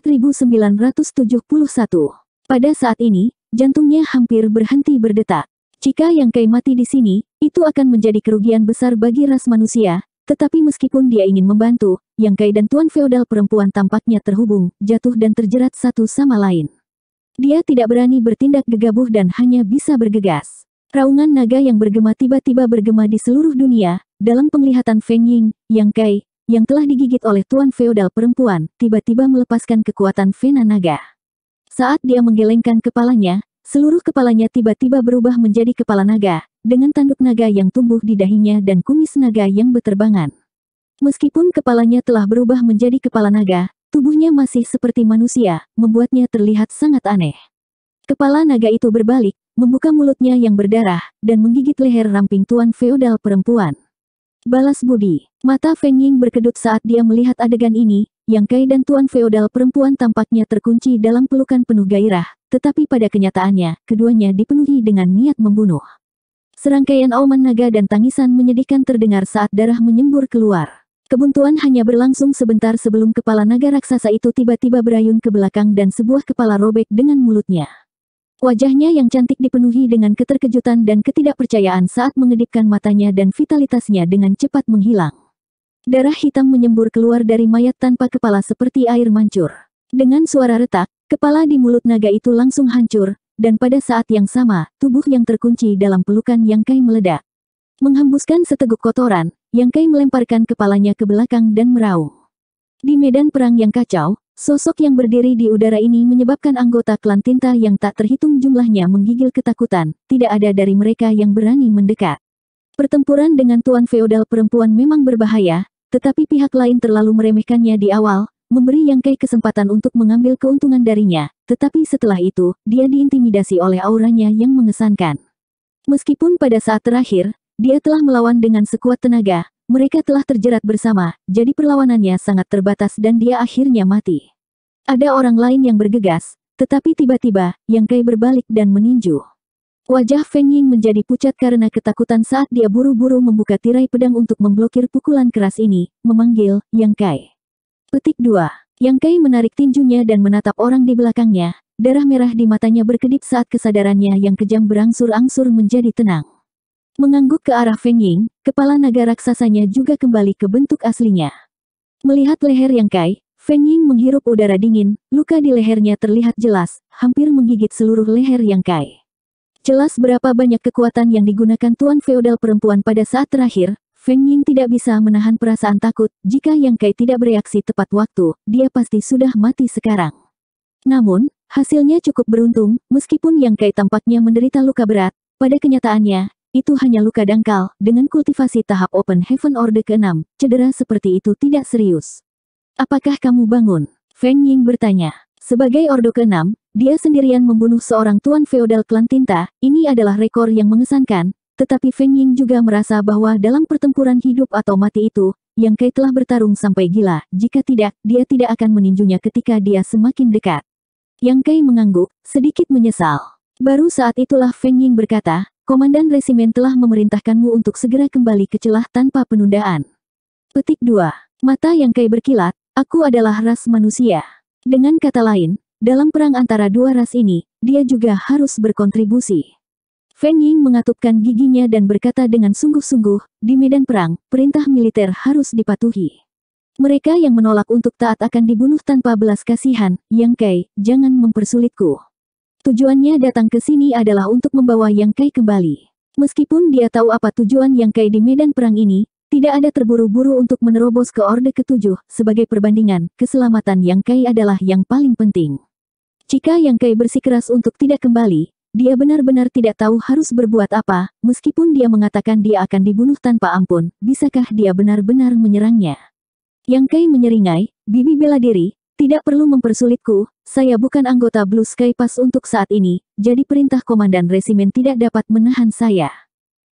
4971. Pada saat ini, jantungnya hampir berhenti berdetak. Jika yang Kai mati di sini, itu akan menjadi kerugian besar bagi ras manusia, tetapi meskipun dia ingin membantu, Yang Kai dan Tuan Feodal perempuan tampaknya terhubung, jatuh dan terjerat satu sama lain. Dia tidak berani bertindak gegabah dan hanya bisa bergegas. Raungan naga yang bergema tiba-tiba bergema di seluruh dunia, dalam penglihatan Feng Ying, Yang Kai, yang telah digigit oleh tuan feodal perempuan, tiba-tiba melepaskan kekuatan Vena Naga. Saat dia menggelengkan kepalanya, seluruh kepalanya tiba-tiba berubah menjadi kepala naga, dengan tanduk naga yang tumbuh di dahinya dan kumis naga yang berterbangan. Meskipun kepalanya telah berubah menjadi kepala naga, tubuhnya masih seperti manusia, membuatnya terlihat sangat aneh. Kepala naga itu berbalik, membuka mulutnya yang berdarah, dan menggigit leher ramping tuan feodal perempuan. Balas budi. Mata Feng Ying berkedut saat dia melihat adegan ini, Yang Kai dan Tuan Feodal perempuan tampaknya terkunci dalam pelukan penuh gairah, tetapi pada kenyataannya, keduanya dipenuhi dengan niat membunuh. Serangkaian auman naga dan tangisan menyedihkan terdengar saat darah menyembur keluar. Kebuntuan hanya berlangsung sebentar sebelum kepala naga raksasa itu tiba-tiba berayun ke belakang dan sebuah kepala robek dengan mulutnya. Wajahnya yang cantik dipenuhi dengan keterkejutan dan ketidakpercayaan saat mengedipkan matanya dan vitalitasnya dengan cepat menghilang. Darah hitam menyembur keluar dari mayat tanpa kepala seperti air mancur. Dengan suara retak, kepala di mulut naga itu langsung hancur, dan pada saat yang sama, tubuh yang terkunci dalam pelukan yang Kai meledak. Menghembuskan seteguk kotoran, yang Kai melemparkan kepalanya ke belakang dan meraung. Di medan perang yang kacau, Sosok yang berdiri di udara ini menyebabkan anggota klan tinta yang tak terhitung jumlahnya menggigil ketakutan, tidak ada dari mereka yang berani mendekat. Pertempuran dengan tuan feodal perempuan memang berbahaya, tetapi pihak lain terlalu meremehkannya di awal, memberi Yang Kai kesempatan untuk mengambil keuntungan darinya, tetapi setelah itu, dia diintimidasi oleh auranya yang mengesankan. Meskipun pada saat terakhir, dia telah melawan dengan sekuat tenaga, mereka telah terjerat bersama, jadi perlawanannya sangat terbatas dan dia akhirnya mati. Ada orang lain yang bergegas, tetapi tiba-tiba, Yang Kai berbalik dan meninju. Wajah Feng Ying menjadi pucat karena ketakutan saat dia buru-buru membuka tirai pedang untuk memblokir pukulan keras ini, memanggil Yang Kai. Petik 2. Yang Kai menarik tinjunya dan menatap orang di belakangnya, darah merah di matanya berkedip saat kesadarannya yang kejam berangsur-angsur menjadi tenang. Mengangguk ke arah Feng Ying, kepala naga raksasanya juga kembali ke bentuk aslinya. Melihat leher Yang Kai, Feng Ying menghirup udara dingin, luka di lehernya terlihat jelas, hampir menggigit seluruh leher yang Kai. Jelas berapa banyak kekuatan yang digunakan tuan feodal perempuan pada saat terakhir, Feng Ying tidak bisa menahan perasaan takut, jika Yang Kai tidak bereaksi tepat waktu, dia pasti sudah mati sekarang. Namun, hasilnya cukup beruntung, meskipun Yang Kai tampaknya menderita luka berat, pada kenyataannya, itu hanya luka dangkal, dengan kultivasi tahap Open Heaven Order ke-6, cedera seperti itu tidak serius. Apakah kamu bangun? Feng Ying bertanya. Sebagai Ordo ke-6, dia sendirian membunuh seorang tuan feodal klan tinta, ini adalah rekor yang mengesankan, tetapi Feng Ying juga merasa bahwa dalam pertempuran hidup atau mati itu, yang Kai telah bertarung sampai gila, jika tidak, dia tidak akan meninjunya ketika dia semakin dekat. Yang Kai mengangguk, sedikit menyesal. Baru saat itulah Feng Ying berkata, Komandan Resimen telah memerintahkanmu untuk segera kembali ke celah tanpa penundaan. Petik 2. Mata yang Kai berkilat, Aku adalah ras manusia. Dengan kata lain, dalam perang antara dua ras ini, dia juga harus berkontribusi. Feng Ying mengatupkan giginya dan berkata dengan sungguh-sungguh, di medan perang, perintah militer harus dipatuhi. Mereka yang menolak untuk taat akan dibunuh tanpa belas kasihan, Yang Kai, jangan mempersulitku. Tujuannya datang ke sini adalah untuk membawa Yang Kai kembali. Meskipun dia tahu apa tujuan Yang Kai di medan perang ini, tidak ada terburu-buru untuk menerobos ke orde ketujuh, sebagai perbandingan, keselamatan yang Kai adalah yang paling penting. Jika yang Kai bersikeras untuk tidak kembali, dia benar-benar tidak tahu harus berbuat apa, meskipun dia mengatakan dia akan dibunuh tanpa ampun, bisakah dia benar-benar menyerangnya? Yang Kai menyeringai, Bibi bela diri, tidak perlu mempersulitku, saya bukan anggota Blue Sky Pass untuk saat ini, jadi perintah komandan resimen tidak dapat menahan saya.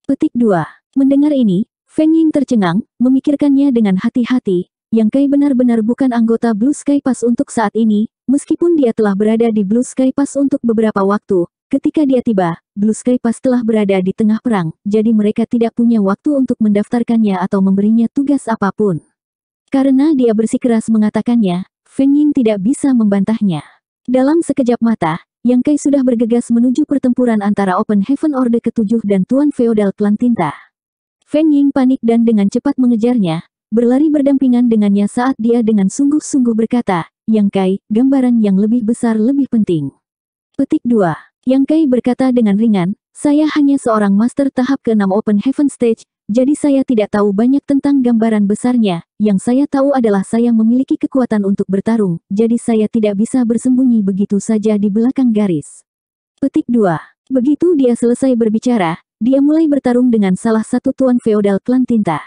Petik 2. Mendengar ini, Feng Ying tercengang, memikirkannya dengan hati-hati, Yang Kai benar-benar bukan anggota Blue Sky Pass untuk saat ini, meskipun dia telah berada di Blue Sky Pass untuk beberapa waktu, ketika dia tiba, Blue Sky Pass telah berada di tengah perang, jadi mereka tidak punya waktu untuk mendaftarkannya atau memberinya tugas apapun. Karena dia bersikeras mengatakannya, Feng Ying tidak bisa membantahnya. Dalam sekejap mata, Yang Kai sudah bergegas menuju pertempuran antara Open Heaven Order ketujuh dan Tuan Feodal Klan Tinta. Feng Ying panik dan dengan cepat mengejarnya, berlari berdampingan dengannya saat dia dengan sungguh-sungguh berkata, Yang Kai, gambaran yang lebih besar lebih penting. Petik 2. Yang Kai berkata dengan ringan, saya hanya seorang master tahap ke-6 Open Heaven Stage, jadi saya tidak tahu banyak tentang gambaran besarnya, yang saya tahu adalah saya memiliki kekuatan untuk bertarung, jadi saya tidak bisa bersembunyi begitu saja di belakang garis. Petik 2. Begitu dia selesai berbicara, dia mulai bertarung dengan salah satu tuan feodal klan tinta.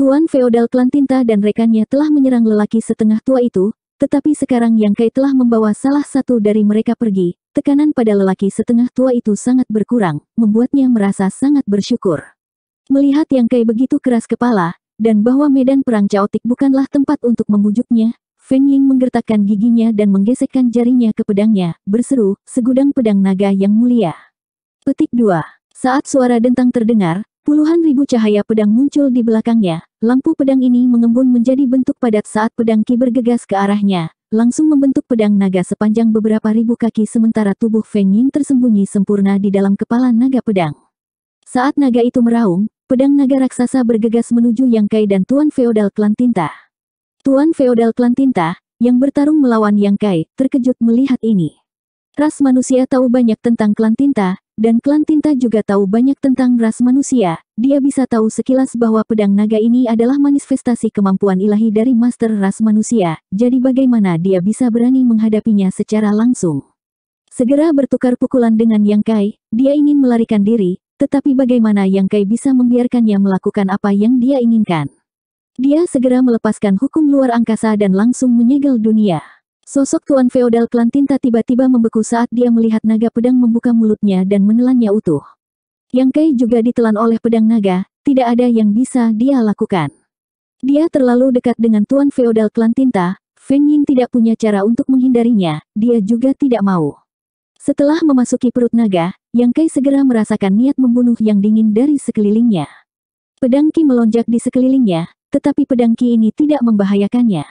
Tuan feodal klan tinta dan rekannya telah menyerang lelaki setengah tua itu, tetapi sekarang Yang Kai telah membawa salah satu dari mereka pergi, tekanan pada lelaki setengah tua itu sangat berkurang, membuatnya merasa sangat bersyukur. Melihat Yang Kai begitu keras kepala, dan bahwa medan perang caotik bukanlah tempat untuk membujuknya, Feng Ying menggertakkan giginya dan menggesekkan jarinya ke pedangnya, berseru, segudang pedang naga yang mulia. Petik 2. Saat suara dentang terdengar, puluhan ribu cahaya pedang muncul di belakangnya. Lampu pedang ini mengembun menjadi bentuk padat saat pedang Ki bergegas ke arahnya. Langsung membentuk pedang naga sepanjang beberapa ribu kaki sementara tubuh Feng Ying tersembunyi sempurna di dalam kepala naga pedang. Saat naga itu meraung, pedang naga raksasa bergegas menuju Yang Kai dan Tuan Feodal Klan Tuan Feodal Klan yang bertarung melawan Yang Kai, terkejut melihat ini. Ras manusia tahu banyak tentang klan dan klan tinta juga tahu banyak tentang ras manusia, dia bisa tahu sekilas bahwa pedang naga ini adalah manifestasi kemampuan ilahi dari master ras manusia, jadi bagaimana dia bisa berani menghadapinya secara langsung. Segera bertukar pukulan dengan Yang Kai, dia ingin melarikan diri, tetapi bagaimana Yang Kai bisa membiarkannya melakukan apa yang dia inginkan. Dia segera melepaskan hukum luar angkasa dan langsung menyegel dunia. Sosok tuan feodal klan tinta tiba-tiba membeku saat dia melihat naga pedang membuka mulutnya dan menelannya utuh. Yang Kai juga ditelan oleh pedang naga, tidak ada yang bisa dia lakukan. Dia terlalu dekat dengan tuan feodal klan tinta, Feng Ying tidak punya cara untuk menghindarinya, dia juga tidak mau. Setelah memasuki perut naga, Yang Kai segera merasakan niat membunuh yang dingin dari sekelilingnya. Pedang Ki melonjak di sekelilingnya, tetapi pedang Ki ini tidak membahayakannya.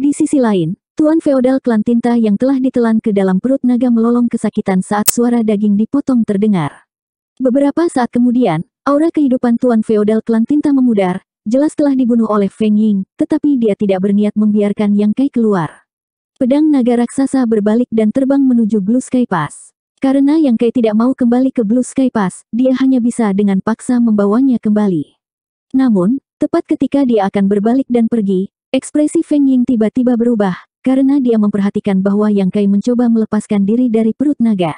Di sisi lain, Tuan feodal klan tinta yang telah ditelan ke dalam perut naga melolong kesakitan saat suara daging dipotong terdengar. Beberapa saat kemudian, aura kehidupan tuan feodal klan tinta memudar, jelas telah dibunuh oleh Feng Ying, tetapi dia tidak berniat membiarkan Yang Kai keluar. Pedang naga raksasa berbalik dan terbang menuju Blue Sky Pass. Karena Yang Kai tidak mau kembali ke Blue Sky Pass, dia hanya bisa dengan paksa membawanya kembali. Namun, tepat ketika dia akan berbalik dan pergi, ekspresi Feng Ying tiba-tiba berubah, karena dia memperhatikan bahwa Yang Kai mencoba melepaskan diri dari perut naga.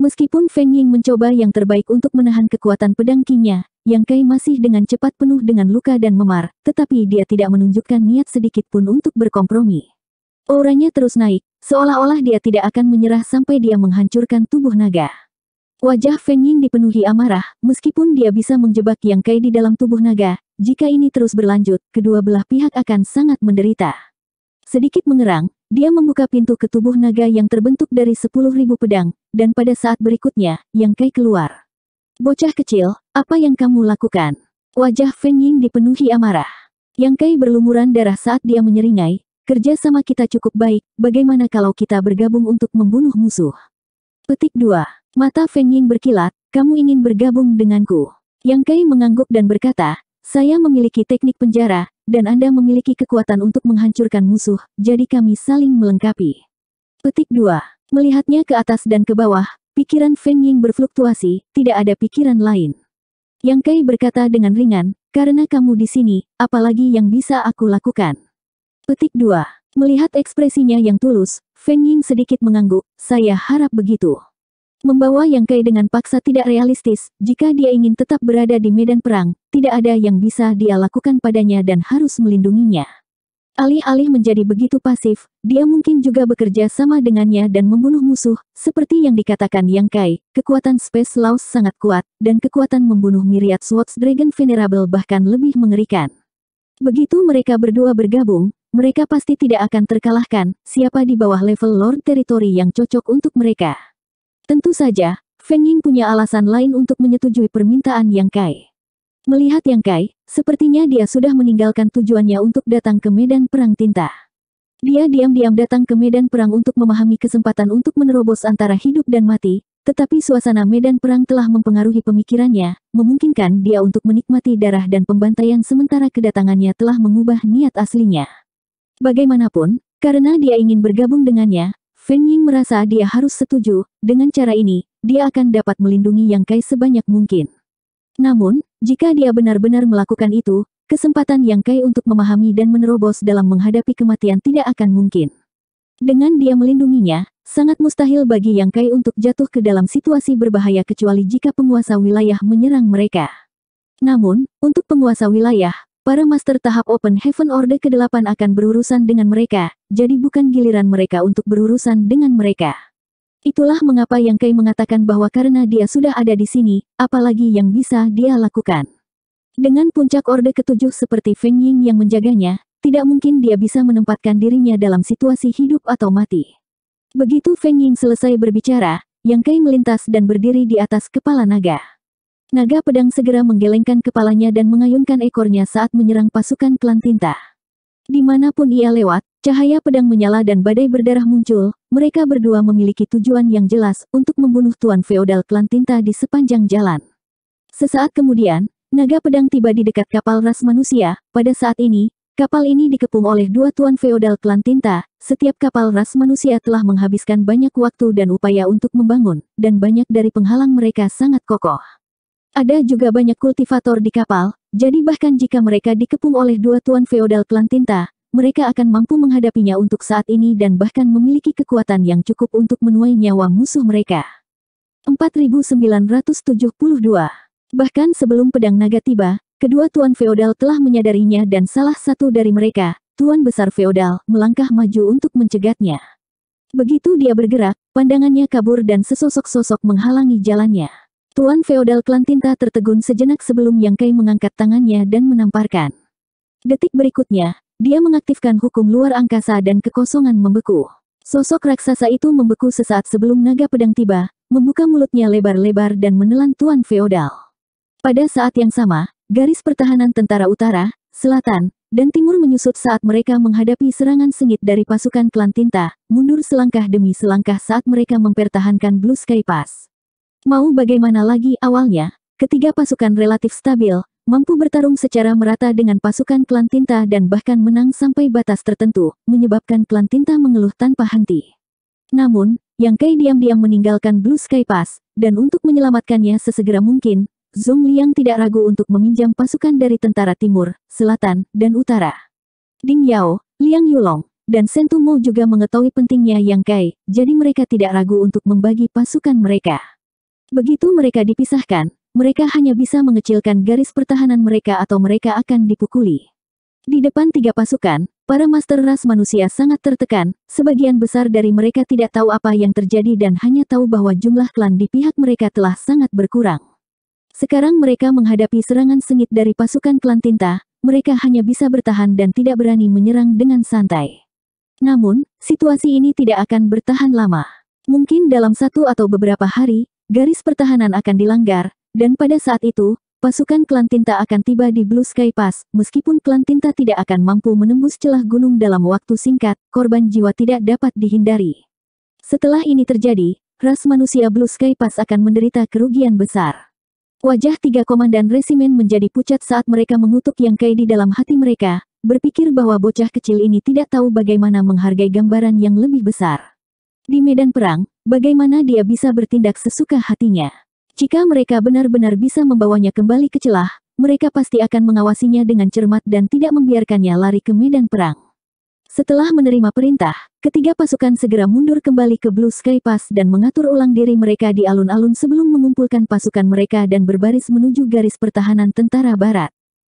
Meskipun Feng Ying mencoba yang terbaik untuk menahan kekuatan pedang kinya, Yang Kai masih dengan cepat penuh dengan luka dan memar, tetapi dia tidak menunjukkan niat sedikit pun untuk berkompromi. Auranya terus naik, seolah-olah dia tidak akan menyerah sampai dia menghancurkan tubuh naga. Wajah Feng Ying dipenuhi amarah, meskipun dia bisa menjebak Yang Kai di dalam tubuh naga, jika ini terus berlanjut, kedua belah pihak akan sangat menderita. Sedikit mengerang, dia membuka pintu ke tubuh naga yang terbentuk dari sepuluh ribu pedang, dan pada saat berikutnya, Yang Kai keluar. Bocah kecil, apa yang kamu lakukan? Wajah Feng Ying dipenuhi amarah. Yang Kai berlumuran darah saat dia menyeringai, kerja sama kita cukup baik, bagaimana kalau kita bergabung untuk membunuh musuh? Petik 2. Mata Feng Ying berkilat, kamu ingin bergabung denganku. Yang Kai mengangguk dan berkata, saya memiliki teknik penjara, dan Anda memiliki kekuatan untuk menghancurkan musuh, jadi kami saling melengkapi. Petik 2. Melihatnya ke atas dan ke bawah, pikiran Feng Ying berfluktuasi, tidak ada pikiran lain. Yang Kai berkata dengan ringan, karena kamu di sini, apalagi yang bisa aku lakukan. Petik 2. Melihat ekspresinya yang tulus, Feng Ying sedikit mengangguk, saya harap begitu. Membawa Yang Kai dengan paksa tidak realistis, jika dia ingin tetap berada di medan perang, tidak ada yang bisa dia lakukan padanya dan harus melindunginya. Alih-alih menjadi begitu pasif, dia mungkin juga bekerja sama dengannya dan membunuh musuh, seperti yang dikatakan Yang Kai, kekuatan Space Laws sangat kuat, dan kekuatan membunuh Myriad Swords Dragon Venerable bahkan lebih mengerikan. Begitu mereka berdua bergabung, mereka pasti tidak akan terkalahkan, siapa di bawah level Lord Territory yang cocok untuk mereka. Tentu saja, Feng Ying punya alasan lain untuk menyetujui permintaan Yang Kai. Melihat Yang Kai, sepertinya dia sudah meninggalkan tujuannya untuk datang ke medan perang tinta. Dia diam-diam datang ke medan perang untuk memahami kesempatan untuk menerobos antara hidup dan mati, tetapi suasana medan perang telah mempengaruhi pemikirannya, memungkinkan dia untuk menikmati darah dan pembantaian sementara kedatangannya telah mengubah niat aslinya. Bagaimanapun, karena dia ingin bergabung dengannya, Feng Ying merasa dia harus setuju, dengan cara ini, dia akan dapat melindungi Yang Kai sebanyak mungkin. Namun, jika dia benar-benar melakukan itu, kesempatan Yang Kai untuk memahami dan menerobos dalam menghadapi kematian tidak akan mungkin. Dengan dia melindunginya, sangat mustahil bagi Yang Kai untuk jatuh ke dalam situasi berbahaya kecuali jika penguasa wilayah menyerang mereka. Namun, untuk penguasa wilayah, Para master tahap Open Heaven Order ke-8 akan berurusan dengan mereka, jadi bukan giliran mereka untuk berurusan dengan mereka. Itulah mengapa Yang Kai mengatakan bahwa karena dia sudah ada di sini, apalagi yang bisa dia lakukan. Dengan puncak Orde ketujuh seperti Feng Ying yang menjaganya, tidak mungkin dia bisa menempatkan dirinya dalam situasi hidup atau mati. Begitu Feng Ying selesai berbicara, Yang Kai melintas dan berdiri di atas kepala naga. Naga pedang segera menggelengkan kepalanya dan mengayunkan ekornya saat menyerang pasukan klan tinta. Dimanapun ia lewat, cahaya pedang menyala dan badai berdarah muncul, mereka berdua memiliki tujuan yang jelas untuk membunuh tuan feodal klan tinta di sepanjang jalan. Sesaat kemudian, naga pedang tiba di dekat kapal ras manusia, pada saat ini, kapal ini dikepung oleh dua tuan feodal klan tinta, setiap kapal ras manusia telah menghabiskan banyak waktu dan upaya untuk membangun, dan banyak dari penghalang mereka sangat kokoh. Ada juga banyak kultivator di kapal, jadi bahkan jika mereka dikepung oleh dua tuan feodal klan mereka akan mampu menghadapinya untuk saat ini dan bahkan memiliki kekuatan yang cukup untuk menuai nyawa musuh mereka. 4972 Bahkan sebelum pedang naga tiba, kedua tuan feodal telah menyadarinya dan salah satu dari mereka, tuan besar feodal, melangkah maju untuk mencegatnya. Begitu dia bergerak, pandangannya kabur dan sesosok-sosok menghalangi jalannya. Tuan feodal klan tinta tertegun sejenak sebelum Yang Kai mengangkat tangannya dan menamparkan. Detik berikutnya, dia mengaktifkan hukum luar angkasa dan kekosongan membeku. Sosok raksasa itu membeku sesaat sebelum naga pedang tiba, membuka mulutnya lebar-lebar dan menelan tuan feodal. Pada saat yang sama, garis pertahanan tentara utara, selatan, dan timur menyusut saat mereka menghadapi serangan sengit dari pasukan klan tinta, mundur selangkah demi selangkah saat mereka mempertahankan Blue Sky Pass. Mau bagaimana lagi awalnya, ketiga pasukan relatif stabil, mampu bertarung secara merata dengan pasukan klan tinta dan bahkan menang sampai batas tertentu, menyebabkan klan tinta mengeluh tanpa henti. Namun, Yang Kai diam-diam meninggalkan Blue Sky Pass, dan untuk menyelamatkannya sesegera mungkin, Zhong Liang tidak ragu untuk meminjam pasukan dari tentara timur, selatan, dan utara. Ding Yao, Liang Yulong, dan Sentumo juga mengetahui pentingnya Yang Kai, jadi mereka tidak ragu untuk membagi pasukan mereka. Begitu mereka dipisahkan, mereka hanya bisa mengecilkan garis pertahanan mereka atau mereka akan dipukuli. Di depan tiga pasukan, para master ras manusia sangat tertekan, sebagian besar dari mereka tidak tahu apa yang terjadi dan hanya tahu bahwa jumlah klan di pihak mereka telah sangat berkurang. Sekarang mereka menghadapi serangan sengit dari pasukan klan tinta, mereka hanya bisa bertahan dan tidak berani menyerang dengan santai. Namun, situasi ini tidak akan bertahan lama. Mungkin dalam satu atau beberapa hari, Garis pertahanan akan dilanggar, dan pada saat itu, pasukan klan tinta akan tiba di Blue Sky Pass. Meskipun klan tinta tidak akan mampu menembus celah gunung dalam waktu singkat, korban jiwa tidak dapat dihindari. Setelah ini terjadi, ras manusia Blue Sky Pass akan menderita kerugian besar. Wajah tiga komandan resimen menjadi pucat saat mereka mengutuk yang kai di dalam hati mereka, berpikir bahwa bocah kecil ini tidak tahu bagaimana menghargai gambaran yang lebih besar. Di medan perang, Bagaimana dia bisa bertindak sesuka hatinya? Jika mereka benar-benar bisa membawanya kembali ke celah, mereka pasti akan mengawasinya dengan cermat dan tidak membiarkannya lari ke medan perang. Setelah menerima perintah, ketiga pasukan segera mundur kembali ke Blue Sky Pass dan mengatur ulang diri mereka di alun-alun sebelum mengumpulkan pasukan mereka dan berbaris menuju garis pertahanan tentara barat.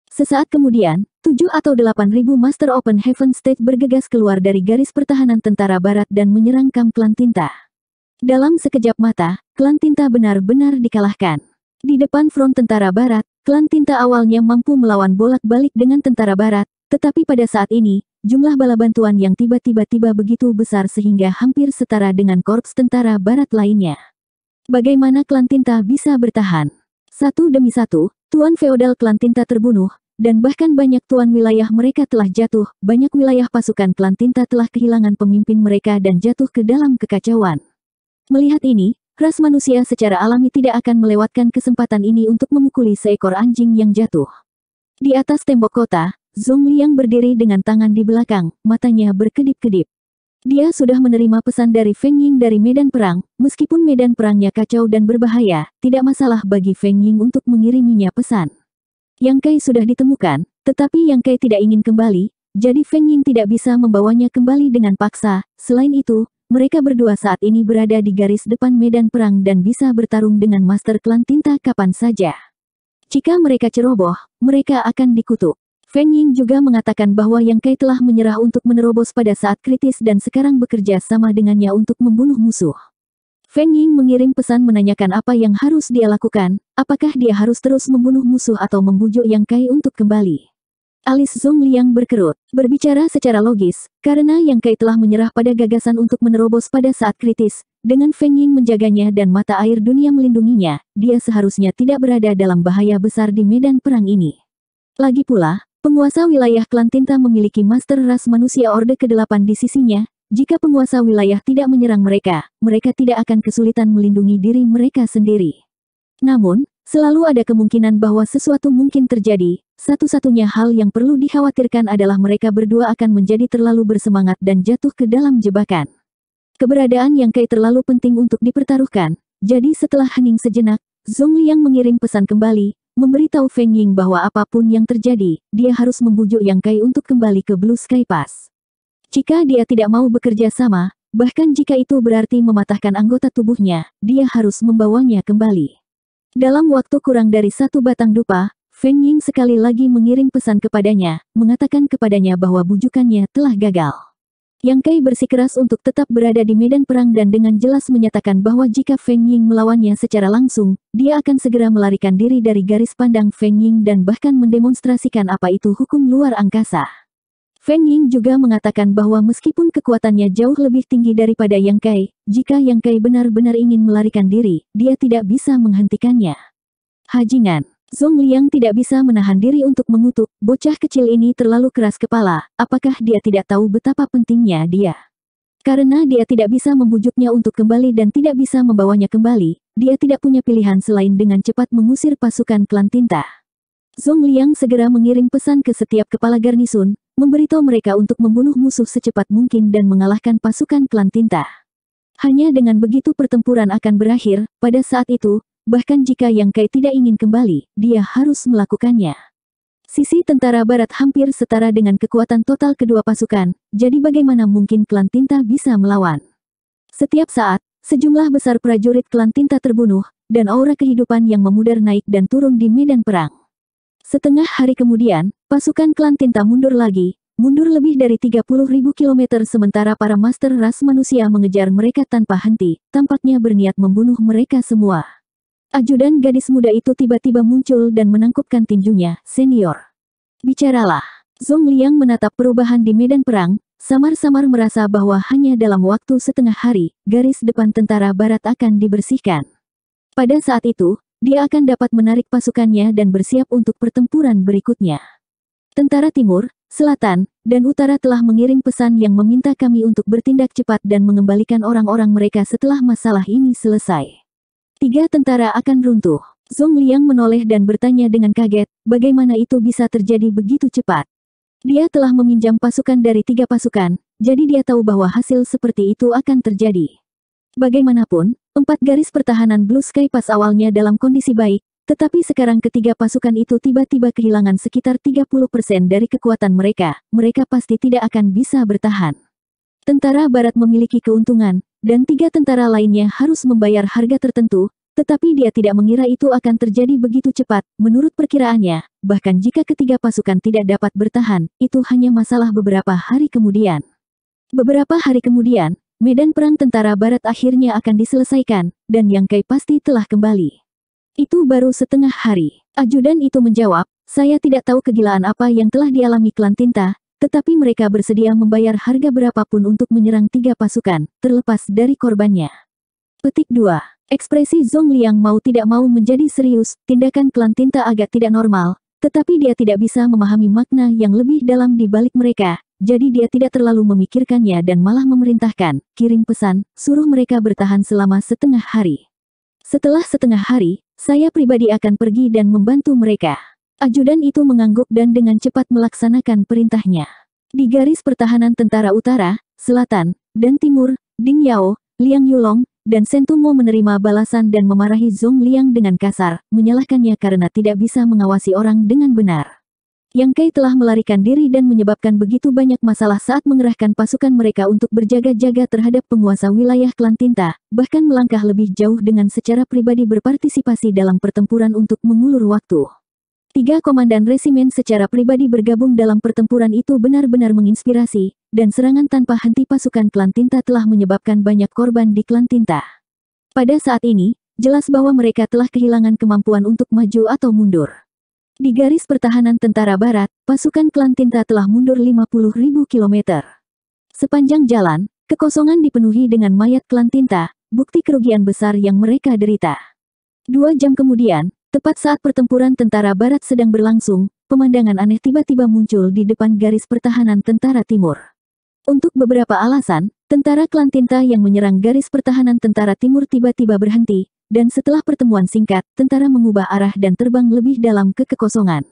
Sesaat kemudian, tujuh atau delapan ribu Master Open Heaven State bergegas keluar dari garis pertahanan tentara barat dan menyerang Kamp Lantinta. Dalam sekejap mata, klan tinta benar-benar dikalahkan. Di depan front tentara barat, klan tinta awalnya mampu melawan bolak-balik dengan tentara barat, tetapi pada saat ini, jumlah bala bantuan yang tiba-tiba-tiba begitu besar sehingga hampir setara dengan korps tentara barat lainnya. Bagaimana klan tinta bisa bertahan? Satu demi satu, tuan feodal klan tinta terbunuh, dan bahkan banyak tuan wilayah mereka telah jatuh, banyak wilayah pasukan klan tinta telah kehilangan pemimpin mereka dan jatuh ke dalam kekacauan. Melihat ini, ras manusia secara alami tidak akan melewatkan kesempatan ini untuk memukuli seekor anjing yang jatuh. Di atas tembok kota, Zhong Liang berdiri dengan tangan di belakang, matanya berkedip-kedip. Dia sudah menerima pesan dari Feng Ying dari medan perang, meskipun medan perangnya kacau dan berbahaya, tidak masalah bagi Feng Ying untuk mengiriminya pesan. Yang Kai sudah ditemukan, tetapi Yang Kai tidak ingin kembali, jadi Feng Ying tidak bisa membawanya kembali dengan paksa. Selain itu, mereka berdua saat ini berada di garis depan medan perang dan bisa bertarung dengan Master Klan Tinta kapan saja. Jika mereka ceroboh, mereka akan dikutuk. Feng Ying juga mengatakan bahwa Yang Kai telah menyerah untuk menerobos pada saat kritis dan sekarang bekerja sama dengannya untuk membunuh musuh. Feng Ying mengirim pesan menanyakan apa yang harus dia lakukan, apakah dia harus terus membunuh musuh atau membujuk Yang Kai untuk kembali. Alis Zong Liang berkerut, berbicara secara logis, karena Yang Kai telah menyerah pada gagasan untuk menerobos pada saat kritis, dengan Feng Ying menjaganya dan mata air dunia melindunginya, dia seharusnya tidak berada dalam bahaya besar di medan perang ini. Lagi pula, penguasa wilayah klan Tinta memiliki master ras manusia Orde ke-8 di sisinya, jika penguasa wilayah tidak menyerang mereka, mereka tidak akan kesulitan melindungi diri mereka sendiri. Namun, selalu ada kemungkinan bahwa sesuatu mungkin terjadi, satu-satunya hal yang perlu dikhawatirkan adalah mereka berdua akan menjadi terlalu bersemangat dan jatuh ke dalam jebakan. Keberadaan yang Kai terlalu penting untuk dipertaruhkan, jadi setelah hening sejenak, Zhong Liang mengirim pesan kembali, memberitahu Feng Ying bahwa apapun yang terjadi, dia harus membujuk Yang Kai untuk kembali ke Blue Sky Pass. Jika dia tidak mau bekerja sama, bahkan jika itu berarti mematahkan anggota tubuhnya, dia harus membawanya kembali. Dalam waktu kurang dari satu batang dupa, Feng Ying sekali lagi mengirim pesan kepadanya, mengatakan kepadanya bahwa bujukannya telah gagal. Yang Kai bersikeras untuk tetap berada di medan perang dan dengan jelas menyatakan bahwa jika Feng Ying melawannya secara langsung, dia akan segera melarikan diri dari garis pandang Feng Ying dan bahkan mendemonstrasikan apa itu hukum luar angkasa. Feng Ying juga mengatakan bahwa meskipun kekuatannya jauh lebih tinggi daripada Yang Kai, jika Yang Kai benar-benar ingin melarikan diri, dia tidak bisa menghentikannya. Hajingan Zong Liang tidak bisa menahan diri untuk mengutuk, bocah kecil ini terlalu keras kepala, apakah dia tidak tahu betapa pentingnya dia? Karena dia tidak bisa membujuknya untuk kembali dan tidak bisa membawanya kembali, dia tidak punya pilihan selain dengan cepat mengusir pasukan klan tinta. Zong Liang segera mengirim pesan ke setiap kepala garnisun, memberitahu mereka untuk membunuh musuh secepat mungkin dan mengalahkan pasukan klan tinta. Hanya dengan begitu pertempuran akan berakhir, pada saat itu, bahkan jika Yang Kai tidak ingin kembali, dia harus melakukannya. Sisi tentara barat hampir setara dengan kekuatan total kedua pasukan, jadi bagaimana mungkin klan tinta bisa melawan? Setiap saat, sejumlah besar prajurit klan tinta terbunuh, dan aura kehidupan yang memudar naik dan turun di medan perang. Setengah hari kemudian, pasukan klan tinta mundur lagi, mundur lebih dari ribu kilometer, sementara para master ras manusia mengejar mereka tanpa henti, tampaknya berniat membunuh mereka semua. Ajudan gadis muda itu tiba-tiba muncul dan menangkupkan tinjunya, senior. Bicaralah. Zong Liang menatap perubahan di medan perang, samar-samar merasa bahwa hanya dalam waktu setengah hari, garis depan tentara barat akan dibersihkan. Pada saat itu, dia akan dapat menarik pasukannya dan bersiap untuk pertempuran berikutnya. Tentara timur, selatan, dan utara telah mengirim pesan yang meminta kami untuk bertindak cepat dan mengembalikan orang-orang mereka setelah masalah ini selesai. Tiga tentara akan runtuh. Zong Liang menoleh dan bertanya dengan kaget, bagaimana itu bisa terjadi begitu cepat. Dia telah meminjam pasukan dari tiga pasukan, jadi dia tahu bahwa hasil seperti itu akan terjadi. Bagaimanapun, empat garis pertahanan Blue Sky pas awalnya dalam kondisi baik, tetapi sekarang ketiga pasukan itu tiba-tiba kehilangan sekitar 30% dari kekuatan mereka, mereka pasti tidak akan bisa bertahan. Tentara Barat memiliki keuntungan, dan tiga tentara lainnya harus membayar harga tertentu, tetapi dia tidak mengira itu akan terjadi begitu cepat, menurut perkiraannya, bahkan jika ketiga pasukan tidak dapat bertahan, itu hanya masalah beberapa hari kemudian. Beberapa hari kemudian, medan perang tentara barat akhirnya akan diselesaikan, dan Yang Kai pasti telah kembali. Itu baru setengah hari. Ajudan itu menjawab, saya tidak tahu kegilaan apa yang telah dialami Klan Tinta, tetapi mereka bersedia membayar harga berapapun untuk menyerang tiga pasukan, terlepas dari korbannya. Petik 2. Ekspresi Zhong Liang mau tidak mau menjadi serius, tindakan klan tinta agak tidak normal, tetapi dia tidak bisa memahami makna yang lebih dalam di balik mereka, jadi dia tidak terlalu memikirkannya dan malah memerintahkan, kirim pesan, suruh mereka bertahan selama setengah hari. Setelah setengah hari, saya pribadi akan pergi dan membantu mereka. Ajudan itu mengangguk dan dengan cepat melaksanakan perintahnya. Di garis pertahanan tentara utara, selatan, dan timur, Ding Yao, Liang Yulong, dan Sentumo menerima balasan dan memarahi Zhong Liang dengan kasar, menyalahkannya karena tidak bisa mengawasi orang dengan benar. Yang Kai telah melarikan diri dan menyebabkan begitu banyak masalah saat mengerahkan pasukan mereka untuk berjaga-jaga terhadap penguasa wilayah klan Tinta, bahkan melangkah lebih jauh dengan secara pribadi berpartisipasi dalam pertempuran untuk mengulur waktu. Tiga komandan resimen secara pribadi bergabung dalam pertempuran itu benar-benar menginspirasi, dan serangan tanpa henti pasukan klan Tinta telah menyebabkan banyak korban di klan Tinta. Pada saat ini, jelas bahwa mereka telah kehilangan kemampuan untuk maju atau mundur. Di garis pertahanan tentara barat, pasukan klan Tinta telah mundur 50.000 km. Sepanjang jalan, kekosongan dipenuhi dengan mayat klan Tinta, bukti kerugian besar yang mereka derita. Dua jam kemudian, Tepat saat pertempuran tentara barat sedang berlangsung, pemandangan aneh tiba-tiba muncul di depan garis pertahanan tentara timur. Untuk beberapa alasan, tentara klan Tinta yang menyerang garis pertahanan tentara timur tiba-tiba berhenti, dan setelah pertemuan singkat, tentara mengubah arah dan terbang lebih dalam ke kekosongan.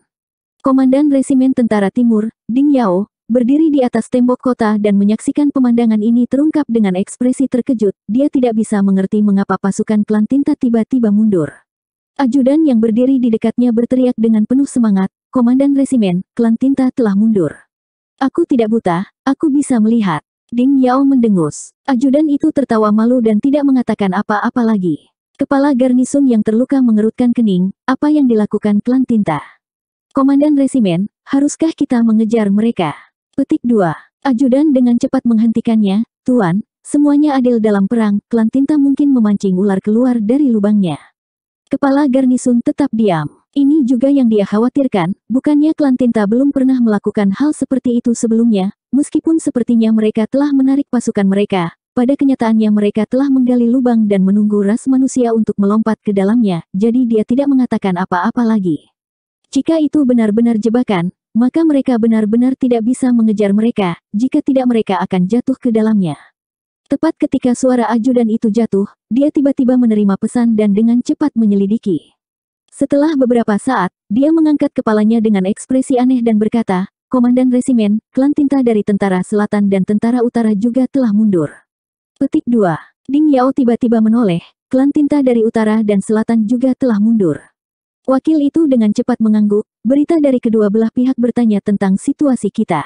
Komandan Resimen Tentara Timur, Ding Yao, berdiri di atas tembok kota dan menyaksikan pemandangan ini terungkap dengan ekspresi terkejut, dia tidak bisa mengerti mengapa pasukan klan Tinta tiba-tiba mundur. Ajudan yang berdiri di dekatnya berteriak dengan penuh semangat, Komandan Resimen, Klan Tinta telah mundur. Aku tidak buta, aku bisa melihat. Ding Yao mendengus. Ajudan itu tertawa malu dan tidak mengatakan apa-apa lagi. Kepala garnisun yang terluka mengerutkan kening, apa yang dilakukan Klan Tinta? Komandan Resimen, haruskah kita mengejar mereka? Petik 2. Ajudan dengan cepat menghentikannya, Tuan, semuanya adil dalam perang, Klan Tinta mungkin memancing ular keluar dari lubangnya. Kepala garnisun tetap diam. Ini juga yang dia khawatirkan, bukannya klan Tinta belum pernah melakukan hal seperti itu sebelumnya, meskipun sepertinya mereka telah menarik pasukan mereka. Pada kenyataannya mereka telah menggali lubang dan menunggu ras manusia untuk melompat ke dalamnya, jadi dia tidak mengatakan apa-apa lagi. Jika itu benar-benar jebakan, maka mereka benar-benar tidak bisa mengejar mereka, jika tidak mereka akan jatuh ke dalamnya. Tepat ketika suara ajudan itu jatuh, dia tiba-tiba menerima pesan dan dengan cepat menyelidiki. Setelah beberapa saat, dia mengangkat kepalanya dengan ekspresi aneh dan berkata, Komandan Resimen, klan tinta dari Tentara Selatan dan Tentara Utara juga telah mundur. Petik 2. Ding Yao tiba-tiba menoleh, klan tinta dari Utara dan Selatan juga telah mundur. Wakil itu dengan cepat mengangguk, berita dari kedua belah pihak bertanya tentang situasi kita.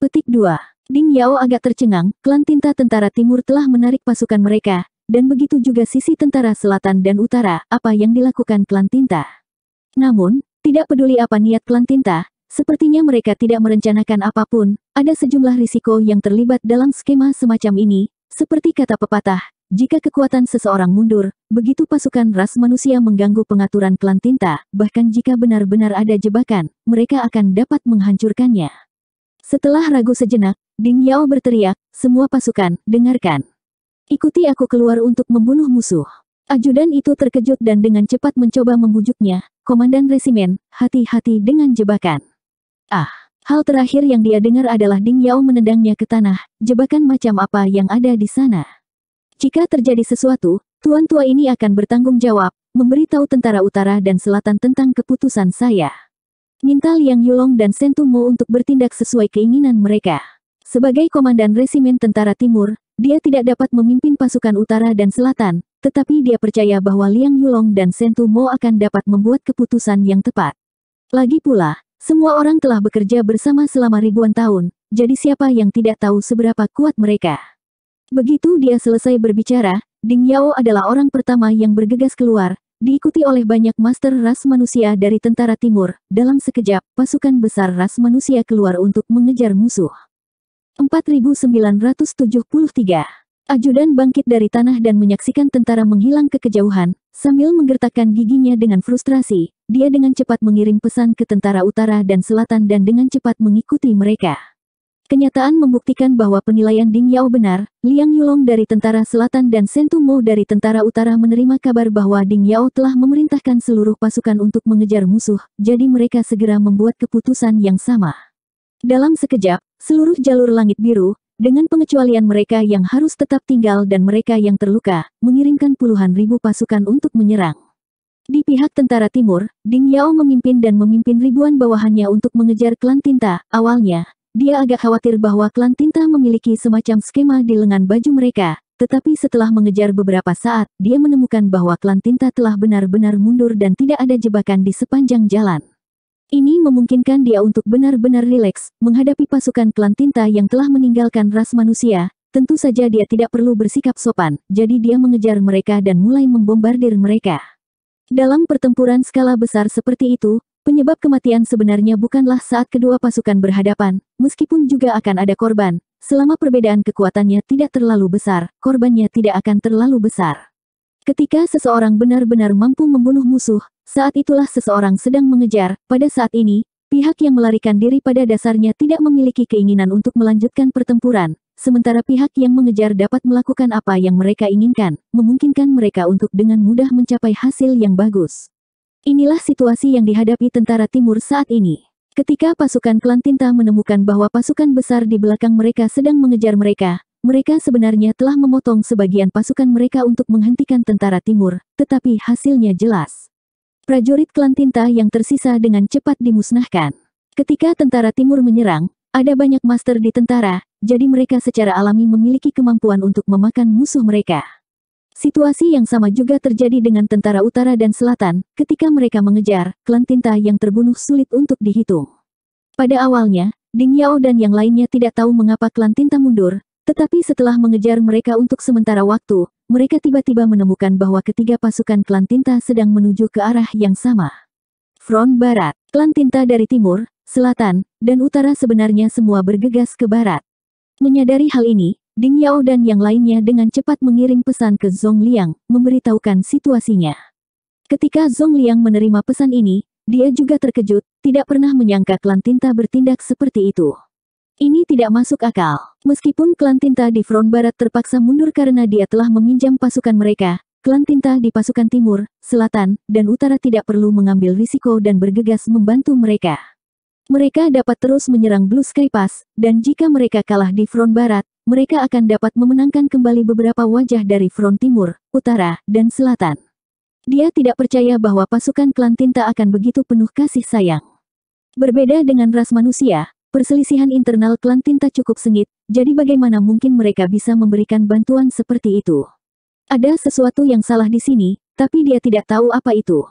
Petik 2. Ding Yao agak tercengang, klan tinta tentara timur telah menarik pasukan mereka, dan begitu juga sisi tentara selatan dan utara, apa yang dilakukan klan tinta. Namun, tidak peduli apa niat klan tinta, sepertinya mereka tidak merencanakan apapun, ada sejumlah risiko yang terlibat dalam skema semacam ini, seperti kata pepatah, jika kekuatan seseorang mundur, begitu pasukan ras manusia mengganggu pengaturan klan tinta, bahkan jika benar-benar ada jebakan, mereka akan dapat menghancurkannya. Setelah ragu sejenak, Ding Yao berteriak, semua pasukan, dengarkan. Ikuti aku keluar untuk membunuh musuh. Ajudan itu terkejut dan dengan cepat mencoba membujuknya, Komandan Resimen, hati-hati dengan jebakan. Ah, hal terakhir yang dia dengar adalah Ding Yao menendangnya ke tanah, jebakan macam apa yang ada di sana. Jika terjadi sesuatu, Tuan Tua ini akan bertanggung jawab, memberitahu tentara utara dan selatan tentang keputusan saya. Minta Yang Yulong dan Sentumo untuk bertindak sesuai keinginan mereka. Sebagai komandan resimen tentara timur, dia tidak dapat memimpin pasukan utara dan selatan, tetapi dia percaya bahwa Liang Yulong dan Sentu Mo akan dapat membuat keputusan yang tepat. Lagi pula, semua orang telah bekerja bersama selama ribuan tahun, jadi siapa yang tidak tahu seberapa kuat mereka. Begitu dia selesai berbicara, Ding Yao adalah orang pertama yang bergegas keluar, diikuti oleh banyak master ras manusia dari tentara timur. Dalam sekejap, pasukan besar ras manusia keluar untuk mengejar musuh. 4973. Ajudan bangkit dari tanah dan menyaksikan tentara menghilang ke kejauhan, sambil menggertakkan giginya dengan frustrasi. Dia dengan cepat mengirim pesan ke tentara utara dan selatan dan dengan cepat mengikuti mereka. Kenyataan membuktikan bahwa penilaian Ding Yao benar, Liang Yulong dari tentara selatan dan Sentumo dari tentara utara menerima kabar bahwa Ding Yao telah memerintahkan seluruh pasukan untuk mengejar musuh, jadi mereka segera membuat keputusan yang sama. Dalam sekejap, seluruh jalur langit biru, dengan pengecualian mereka yang harus tetap tinggal dan mereka yang terluka, mengirimkan puluhan ribu pasukan untuk menyerang. Di pihak tentara timur, Ding Yao memimpin dan memimpin ribuan bawahannya untuk mengejar klan tinta. Awalnya, dia agak khawatir bahwa klan tinta memiliki semacam skema di lengan baju mereka, tetapi setelah mengejar beberapa saat, dia menemukan bahwa klan tinta telah benar-benar mundur dan tidak ada jebakan di sepanjang jalan. Ini memungkinkan dia untuk benar-benar rileks, menghadapi pasukan klan tinta yang telah meninggalkan ras manusia, tentu saja dia tidak perlu bersikap sopan, jadi dia mengejar mereka dan mulai membombardir mereka. Dalam pertempuran skala besar seperti itu, penyebab kematian sebenarnya bukanlah saat kedua pasukan berhadapan, meskipun juga akan ada korban, Selama perbedaan kekuatannya tidak terlalu besar, korbannya tidak akan terlalu besar. Ketika seseorang benar-benar mampu membunuh musuh, saat itulah seseorang sedang mengejar, pada saat ini, pihak yang melarikan diri pada dasarnya tidak memiliki keinginan untuk melanjutkan pertempuran, sementara pihak yang mengejar dapat melakukan apa yang mereka inginkan, memungkinkan mereka untuk dengan mudah mencapai hasil yang bagus. Inilah situasi yang dihadapi tentara timur saat ini. Ketika pasukan Kelantinta menemukan bahwa pasukan besar di belakang mereka sedang mengejar mereka, mereka sebenarnya telah memotong sebagian pasukan mereka untuk menghentikan tentara timur, tetapi hasilnya jelas. Prajurit Klan Tinta yang tersisa dengan cepat dimusnahkan. Ketika tentara timur menyerang, ada banyak master di tentara, jadi mereka secara alami memiliki kemampuan untuk memakan musuh mereka. Situasi yang sama juga terjadi dengan tentara utara dan selatan, ketika mereka mengejar, Klan Tinta yang terbunuh sulit untuk dihitung. Pada awalnya, Ding Yao dan yang lainnya tidak tahu mengapa Klan Tinta mundur, tetapi setelah mengejar mereka untuk sementara waktu, mereka tiba-tiba menemukan bahwa ketiga pasukan klan tinta sedang menuju ke arah yang sama. Front Barat, klan tinta dari timur, selatan, dan utara sebenarnya semua bergegas ke barat. Menyadari hal ini, Ding Yao dan yang lainnya dengan cepat mengirim pesan ke Zhong Liang, memberitahukan situasinya. Ketika Zhong Liang menerima pesan ini, dia juga terkejut, tidak pernah menyangka klan tinta bertindak seperti itu. Ini tidak masuk akal. Meskipun klan tinta di front barat terpaksa mundur karena dia telah meminjam pasukan mereka, klan tinta di pasukan timur, selatan, dan utara tidak perlu mengambil risiko dan bergegas membantu mereka. Mereka dapat terus menyerang Blue Sky Pass, dan jika mereka kalah di front barat, mereka akan dapat memenangkan kembali beberapa wajah dari front timur, utara, dan selatan. Dia tidak percaya bahwa pasukan klan tinta akan begitu penuh kasih sayang. Berbeda dengan ras manusia, Perselisihan internal klan tinta cukup sengit, jadi bagaimana mungkin mereka bisa memberikan bantuan seperti itu? Ada sesuatu yang salah di sini, tapi dia tidak tahu apa itu.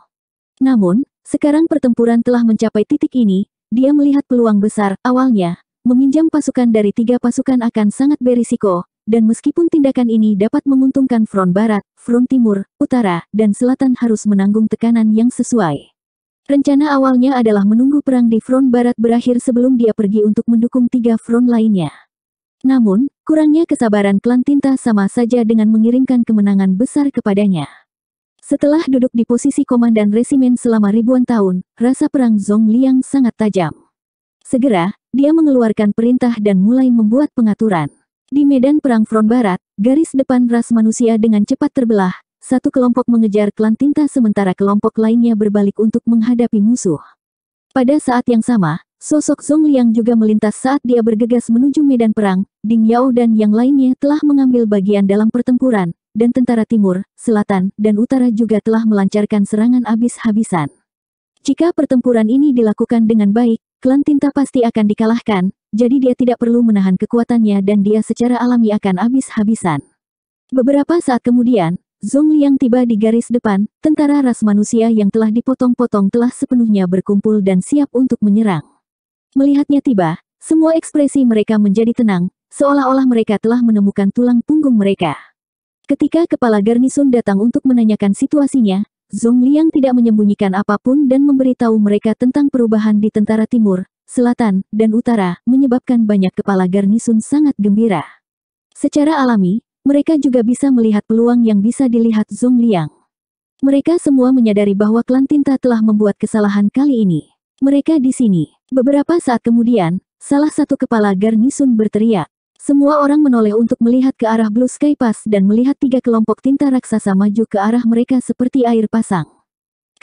Namun, sekarang pertempuran telah mencapai titik ini, dia melihat peluang besar, awalnya, meminjam pasukan dari tiga pasukan akan sangat berisiko, dan meskipun tindakan ini dapat menguntungkan front barat, front timur, utara, dan selatan harus menanggung tekanan yang sesuai. Rencana awalnya adalah menunggu perang di front barat berakhir sebelum dia pergi untuk mendukung tiga front lainnya. Namun, kurangnya kesabaran klan tinta sama saja dengan mengirimkan kemenangan besar kepadanya. Setelah duduk di posisi komandan resimen selama ribuan tahun, rasa perang Zhong Liang sangat tajam. Segera, dia mengeluarkan perintah dan mulai membuat pengaturan. Di medan perang front barat, garis depan ras manusia dengan cepat terbelah, satu kelompok mengejar klan tinta sementara kelompok lainnya berbalik untuk menghadapi musuh. Pada saat yang sama, sosok Zong Liang juga melintas saat dia bergegas menuju medan perang, Ding Yao dan yang lainnya telah mengambil bagian dalam pertempuran, dan tentara timur, selatan, dan utara juga telah melancarkan serangan habis-habisan. Jika pertempuran ini dilakukan dengan baik, klan tinta pasti akan dikalahkan, jadi dia tidak perlu menahan kekuatannya dan dia secara alami akan habis-habisan. Beberapa saat kemudian, Zhong Liang tiba di garis depan, tentara ras manusia yang telah dipotong-potong telah sepenuhnya berkumpul dan siap untuk menyerang. Melihatnya tiba, semua ekspresi mereka menjadi tenang, seolah-olah mereka telah menemukan tulang punggung mereka. Ketika kepala garnisun datang untuk menanyakan situasinya, Zhong Liang tidak menyembunyikan apapun dan memberitahu mereka tentang perubahan di tentara timur, selatan, dan utara, menyebabkan banyak kepala garnisun sangat gembira. Secara alami, mereka juga bisa melihat peluang yang bisa dilihat Zong Liang. Mereka semua menyadari bahwa klan Tinta telah membuat kesalahan kali ini. Mereka di sini. Beberapa saat kemudian, salah satu kepala garnisun berteriak. Semua orang menoleh untuk melihat ke arah Blue Sky Pass dan melihat tiga kelompok tinta raksasa maju ke arah mereka seperti air pasang.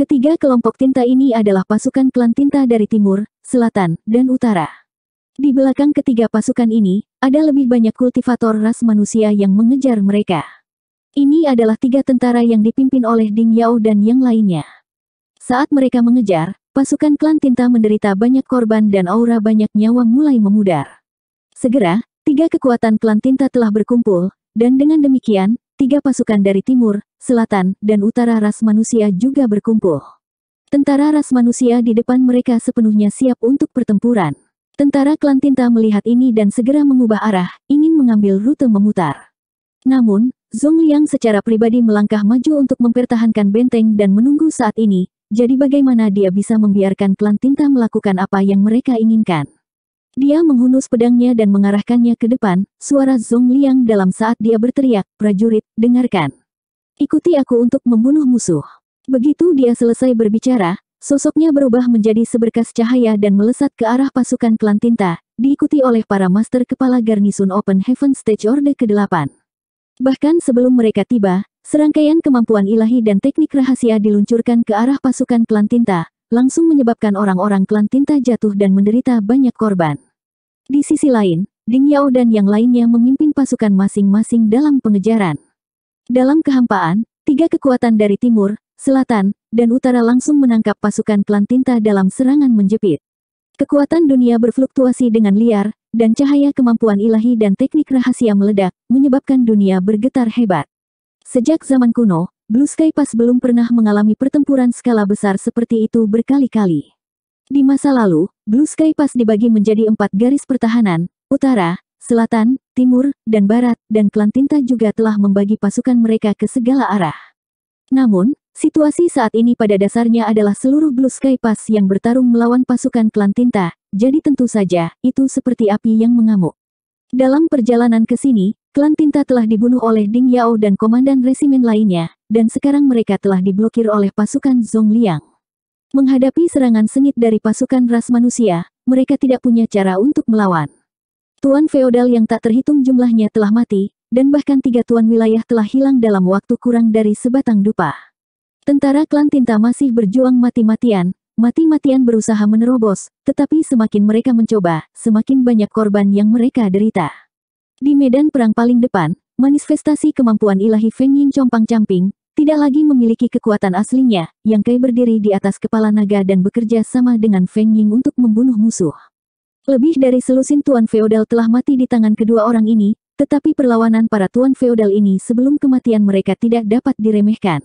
Ketiga kelompok tinta ini adalah pasukan klan tinta dari timur, selatan, dan utara. Di belakang ketiga pasukan ini, ada lebih banyak kultivator ras manusia yang mengejar mereka. Ini adalah tiga tentara yang dipimpin oleh Ding Yao dan yang lainnya. Saat mereka mengejar, pasukan klan tinta menderita banyak korban dan aura banyak nyawa mulai memudar. Segera, tiga kekuatan klan tinta telah berkumpul, dan dengan demikian, tiga pasukan dari timur, selatan, dan utara ras manusia juga berkumpul. Tentara ras manusia di depan mereka sepenuhnya siap untuk pertempuran. Tentara Klan Tinta melihat ini dan segera mengubah arah, ingin mengambil rute memutar. Namun, Zhong Liang secara pribadi melangkah maju untuk mempertahankan benteng dan menunggu saat ini, jadi bagaimana dia bisa membiarkan Klan Tinta melakukan apa yang mereka inginkan. Dia menghunus pedangnya dan mengarahkannya ke depan, suara Zhong Liang dalam saat dia berteriak, prajurit, dengarkan. Ikuti aku untuk membunuh musuh. Begitu dia selesai berbicara, Sosoknya berubah menjadi seberkas cahaya dan melesat ke arah pasukan Klan Tinta, diikuti oleh para master kepala garnisun Open Heaven Stage Orde ke-8. Bahkan sebelum mereka tiba, serangkaian kemampuan ilahi dan teknik rahasia diluncurkan ke arah pasukan Klan Tinta, langsung menyebabkan orang-orang Klan Tinta jatuh dan menderita banyak korban. Di sisi lain, Ding Yao dan yang lainnya memimpin pasukan masing-masing dalam pengejaran. Dalam kehampaan, tiga kekuatan dari timur, selatan, dan utara langsung menangkap pasukan Klan Tinta dalam serangan menjepit. Kekuatan dunia berfluktuasi dengan liar, dan cahaya kemampuan ilahi dan teknik rahasia meledak, menyebabkan dunia bergetar hebat. Sejak zaman kuno, Blue Sky Pass belum pernah mengalami pertempuran skala besar seperti itu berkali-kali. Di masa lalu, Blue Sky Pass dibagi menjadi empat garis pertahanan, utara, selatan, timur, dan barat, dan Klan Tinta juga telah membagi pasukan mereka ke segala arah. Namun, Situasi saat ini pada dasarnya adalah seluruh Blue Sky Pass yang bertarung melawan pasukan klan tinta, jadi tentu saja, itu seperti api yang mengamuk. Dalam perjalanan ke sini, klan tinta telah dibunuh oleh Ding Yao dan komandan resimen lainnya, dan sekarang mereka telah diblokir oleh pasukan Zhong Liang. Menghadapi serangan sengit dari pasukan ras manusia, mereka tidak punya cara untuk melawan. Tuan feodal yang tak terhitung jumlahnya telah mati, dan bahkan tiga tuan wilayah telah hilang dalam waktu kurang dari sebatang dupa. Tentara klan tinta masih berjuang mati-matian, mati-matian berusaha menerobos, tetapi semakin mereka mencoba, semakin banyak korban yang mereka derita. Di medan perang paling depan, manifestasi kemampuan ilahi Feng Ying compang-camping, tidak lagi memiliki kekuatan aslinya, yang Kai berdiri di atas kepala naga dan bekerja sama dengan Feng Ying untuk membunuh musuh. Lebih dari selusin tuan feodal telah mati di tangan kedua orang ini, tetapi perlawanan para tuan feodal ini sebelum kematian mereka tidak dapat diremehkan.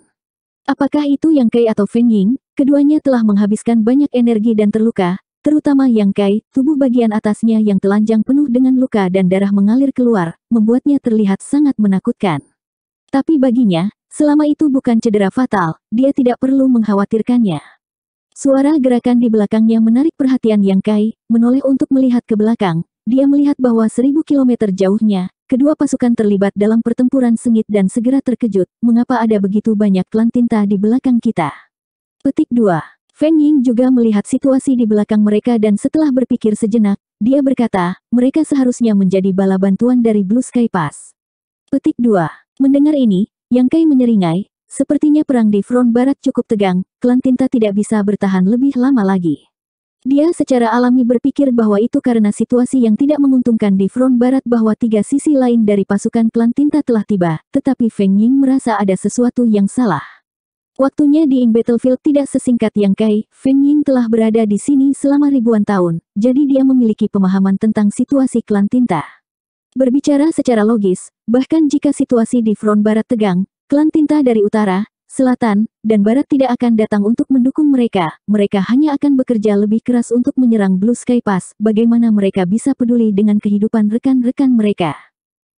Apakah itu Yang Kai atau Feng Ying? Keduanya telah menghabiskan banyak energi dan terluka, terutama Yang Kai, tubuh bagian atasnya yang telanjang penuh dengan luka dan darah mengalir keluar, membuatnya terlihat sangat menakutkan. Tapi baginya, selama itu bukan cedera fatal, dia tidak perlu mengkhawatirkannya. Suara gerakan di belakangnya menarik perhatian Yang Kai, menoleh untuk melihat ke belakang, dia melihat bahwa seribu kilometer jauhnya, Kedua pasukan terlibat dalam pertempuran sengit dan segera terkejut, mengapa ada begitu banyak klan tinta di belakang kita. Petik 2. Feng Ying juga melihat situasi di belakang mereka dan setelah berpikir sejenak, dia berkata, mereka seharusnya menjadi bala bantuan dari Blue Sky Pass. Petik 2. Mendengar ini, Yang Kai menyeringai, sepertinya perang di front barat cukup tegang, klan tinta tidak bisa bertahan lebih lama lagi. Dia secara alami berpikir bahwa itu karena situasi yang tidak menguntungkan di front barat bahwa tiga sisi lain dari pasukan klan tinta telah tiba, tetapi Feng Ying merasa ada sesuatu yang salah. Waktunya di Ing Battlefield tidak sesingkat yang Kai, Feng Ying telah berada di sini selama ribuan tahun, jadi dia memiliki pemahaman tentang situasi klan tinta. Berbicara secara logis, bahkan jika situasi di front barat tegang, klan tinta dari utara, selatan, dan barat tidak akan datang untuk mendukung mereka. Mereka hanya akan bekerja lebih keras untuk menyerang Blue Sky Pass. Bagaimana mereka bisa peduli dengan kehidupan rekan-rekan mereka?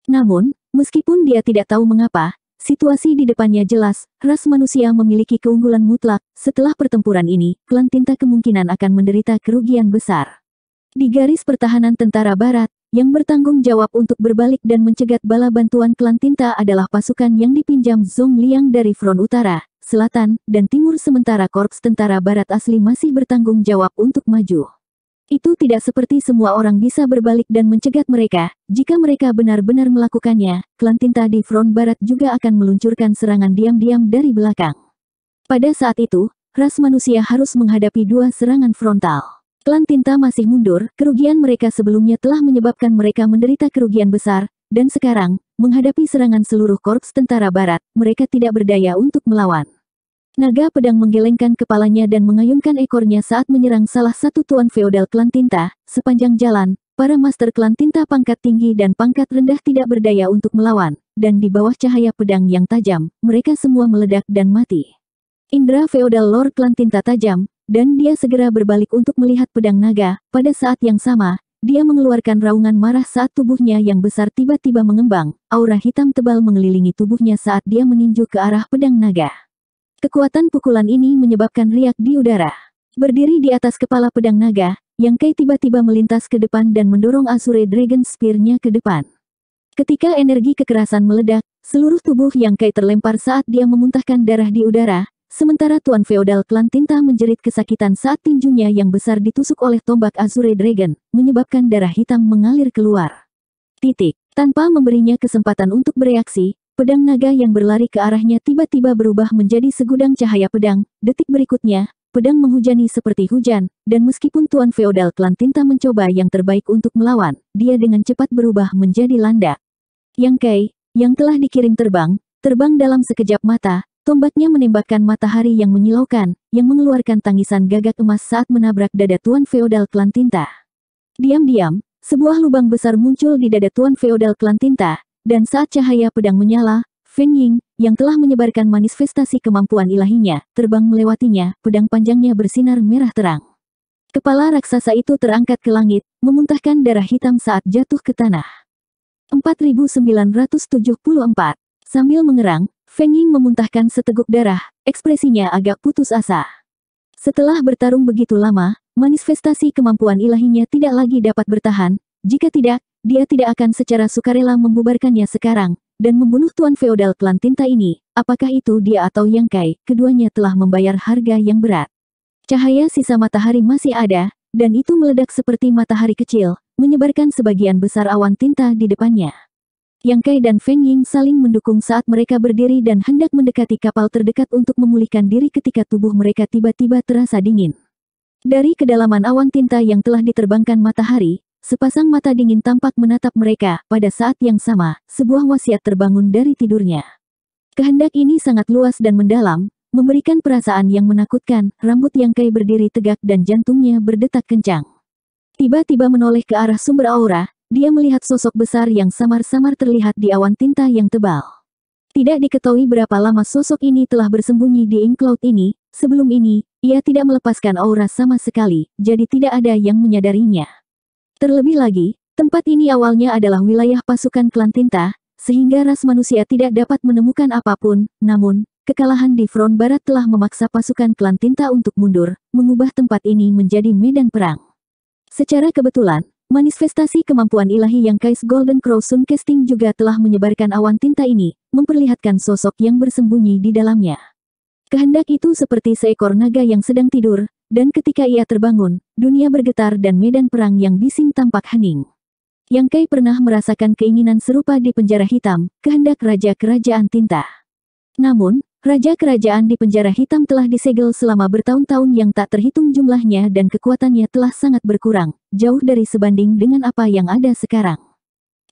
Namun, meskipun dia tidak tahu mengapa, situasi di depannya jelas, ras manusia memiliki keunggulan mutlak. Setelah pertempuran ini, klan tinta kemungkinan akan menderita kerugian besar. Di garis pertahanan tentara barat, yang bertanggung jawab untuk berbalik dan mencegat bala bantuan klan Tinta adalah pasukan yang dipinjam Zong Liang dari front utara, selatan, dan timur sementara korps tentara barat asli masih bertanggung jawab untuk maju. Itu tidak seperti semua orang bisa berbalik dan mencegat mereka, jika mereka benar-benar melakukannya, klan Tinta di front barat juga akan meluncurkan serangan diam-diam dari belakang. Pada saat itu, ras manusia harus menghadapi dua serangan frontal. Klan Tinta masih mundur, kerugian mereka sebelumnya telah menyebabkan mereka menderita kerugian besar, dan sekarang, menghadapi serangan seluruh korps tentara barat, mereka tidak berdaya untuk melawan. Naga pedang menggelengkan kepalanya dan mengayunkan ekornya saat menyerang salah satu tuan feodal klan Tinta, sepanjang jalan, para master klan Tinta pangkat tinggi dan pangkat rendah tidak berdaya untuk melawan, dan di bawah cahaya pedang yang tajam, mereka semua meledak dan mati. Indra feodal lor Klan Tinta tajam, dan dia segera berbalik untuk melihat pedang naga. Pada saat yang sama, dia mengeluarkan raungan marah saat tubuhnya yang besar tiba-tiba mengembang. Aura hitam tebal mengelilingi tubuhnya saat dia meninju ke arah pedang naga. Kekuatan pukulan ini menyebabkan riak di udara. Berdiri di atas kepala pedang naga, yang Kai tiba-tiba melintas ke depan dan mendorong Asure Dragon Spear-nya ke depan. Ketika energi kekerasan meledak, seluruh tubuh yang Kai terlempar saat dia memuntahkan darah di udara, Sementara Tuan Feodal Klan Tinta menjerit kesakitan saat tinjunya yang besar ditusuk oleh tombak Azure Dragon, menyebabkan darah hitam mengalir keluar. Titik. Tanpa memberinya kesempatan untuk bereaksi, pedang naga yang berlari ke arahnya tiba-tiba berubah menjadi segudang cahaya pedang. Detik berikutnya, pedang menghujani seperti hujan, dan meskipun Tuan Feodal Klan Tinta mencoba yang terbaik untuk melawan, dia dengan cepat berubah menjadi landak. Yang Kai, yang telah dikirim terbang, terbang dalam sekejap mata, Tombaknya menembakkan matahari yang menyilaukan, yang mengeluarkan tangisan gagak emas saat menabrak dada Tuan Feodal Klantinta. Diam-diam, sebuah lubang besar muncul di dada Tuan Feodal Klantinta, dan saat cahaya pedang menyala, Feng Ying, yang telah menyebarkan manifestasi kemampuan ilahinya, terbang melewatinya, pedang panjangnya bersinar merah terang. Kepala raksasa itu terangkat ke langit, memuntahkan darah hitam saat jatuh ke tanah. 4974 Sambil mengerang, Feng Ying memuntahkan seteguk darah, ekspresinya agak putus asa. Setelah bertarung begitu lama, manifestasi kemampuan ilahinya tidak lagi dapat bertahan, jika tidak, dia tidak akan secara sukarela membubarkannya sekarang, dan membunuh tuan feodal klan tinta ini, apakah itu dia atau Yang Kai, keduanya telah membayar harga yang berat. Cahaya sisa matahari masih ada, dan itu meledak seperti matahari kecil, menyebarkan sebagian besar awan tinta di depannya. Yang Kai dan Feng Ying saling mendukung saat mereka berdiri dan hendak mendekati kapal terdekat untuk memulihkan diri ketika tubuh mereka tiba-tiba terasa dingin. Dari kedalaman awan tinta yang telah diterbangkan matahari, sepasang mata dingin tampak menatap mereka. Pada saat yang sama, sebuah wasiat terbangun dari tidurnya. Kehendak ini sangat luas dan mendalam, memberikan perasaan yang menakutkan, rambut yang Kai berdiri tegak dan jantungnya berdetak kencang. Tiba-tiba menoleh ke arah sumber aura, dia melihat sosok besar yang samar-samar terlihat di awan tinta yang tebal. Tidak diketahui berapa lama sosok ini telah bersembunyi di ink cloud ini, sebelum ini, ia tidak melepaskan aura sama sekali, jadi tidak ada yang menyadarinya. Terlebih lagi, tempat ini awalnya adalah wilayah pasukan klan tinta, sehingga ras manusia tidak dapat menemukan apapun, namun, kekalahan di front barat telah memaksa pasukan klan tinta untuk mundur, mengubah tempat ini menjadi medan perang. Secara kebetulan, Manifestasi kemampuan ilahi yang Kais Golden Crow Sun Casting juga telah menyebarkan awan tinta ini, memperlihatkan sosok yang bersembunyi di dalamnya. Kehendak itu seperti seekor naga yang sedang tidur, dan ketika ia terbangun, dunia bergetar dan medan perang yang bising tampak hening. Yang Kai pernah merasakan keinginan serupa di penjara hitam, kehendak Raja Kerajaan Tinta. Namun, Raja kerajaan di penjara hitam telah disegel selama bertahun-tahun yang tak terhitung jumlahnya dan kekuatannya telah sangat berkurang, jauh dari sebanding dengan apa yang ada sekarang.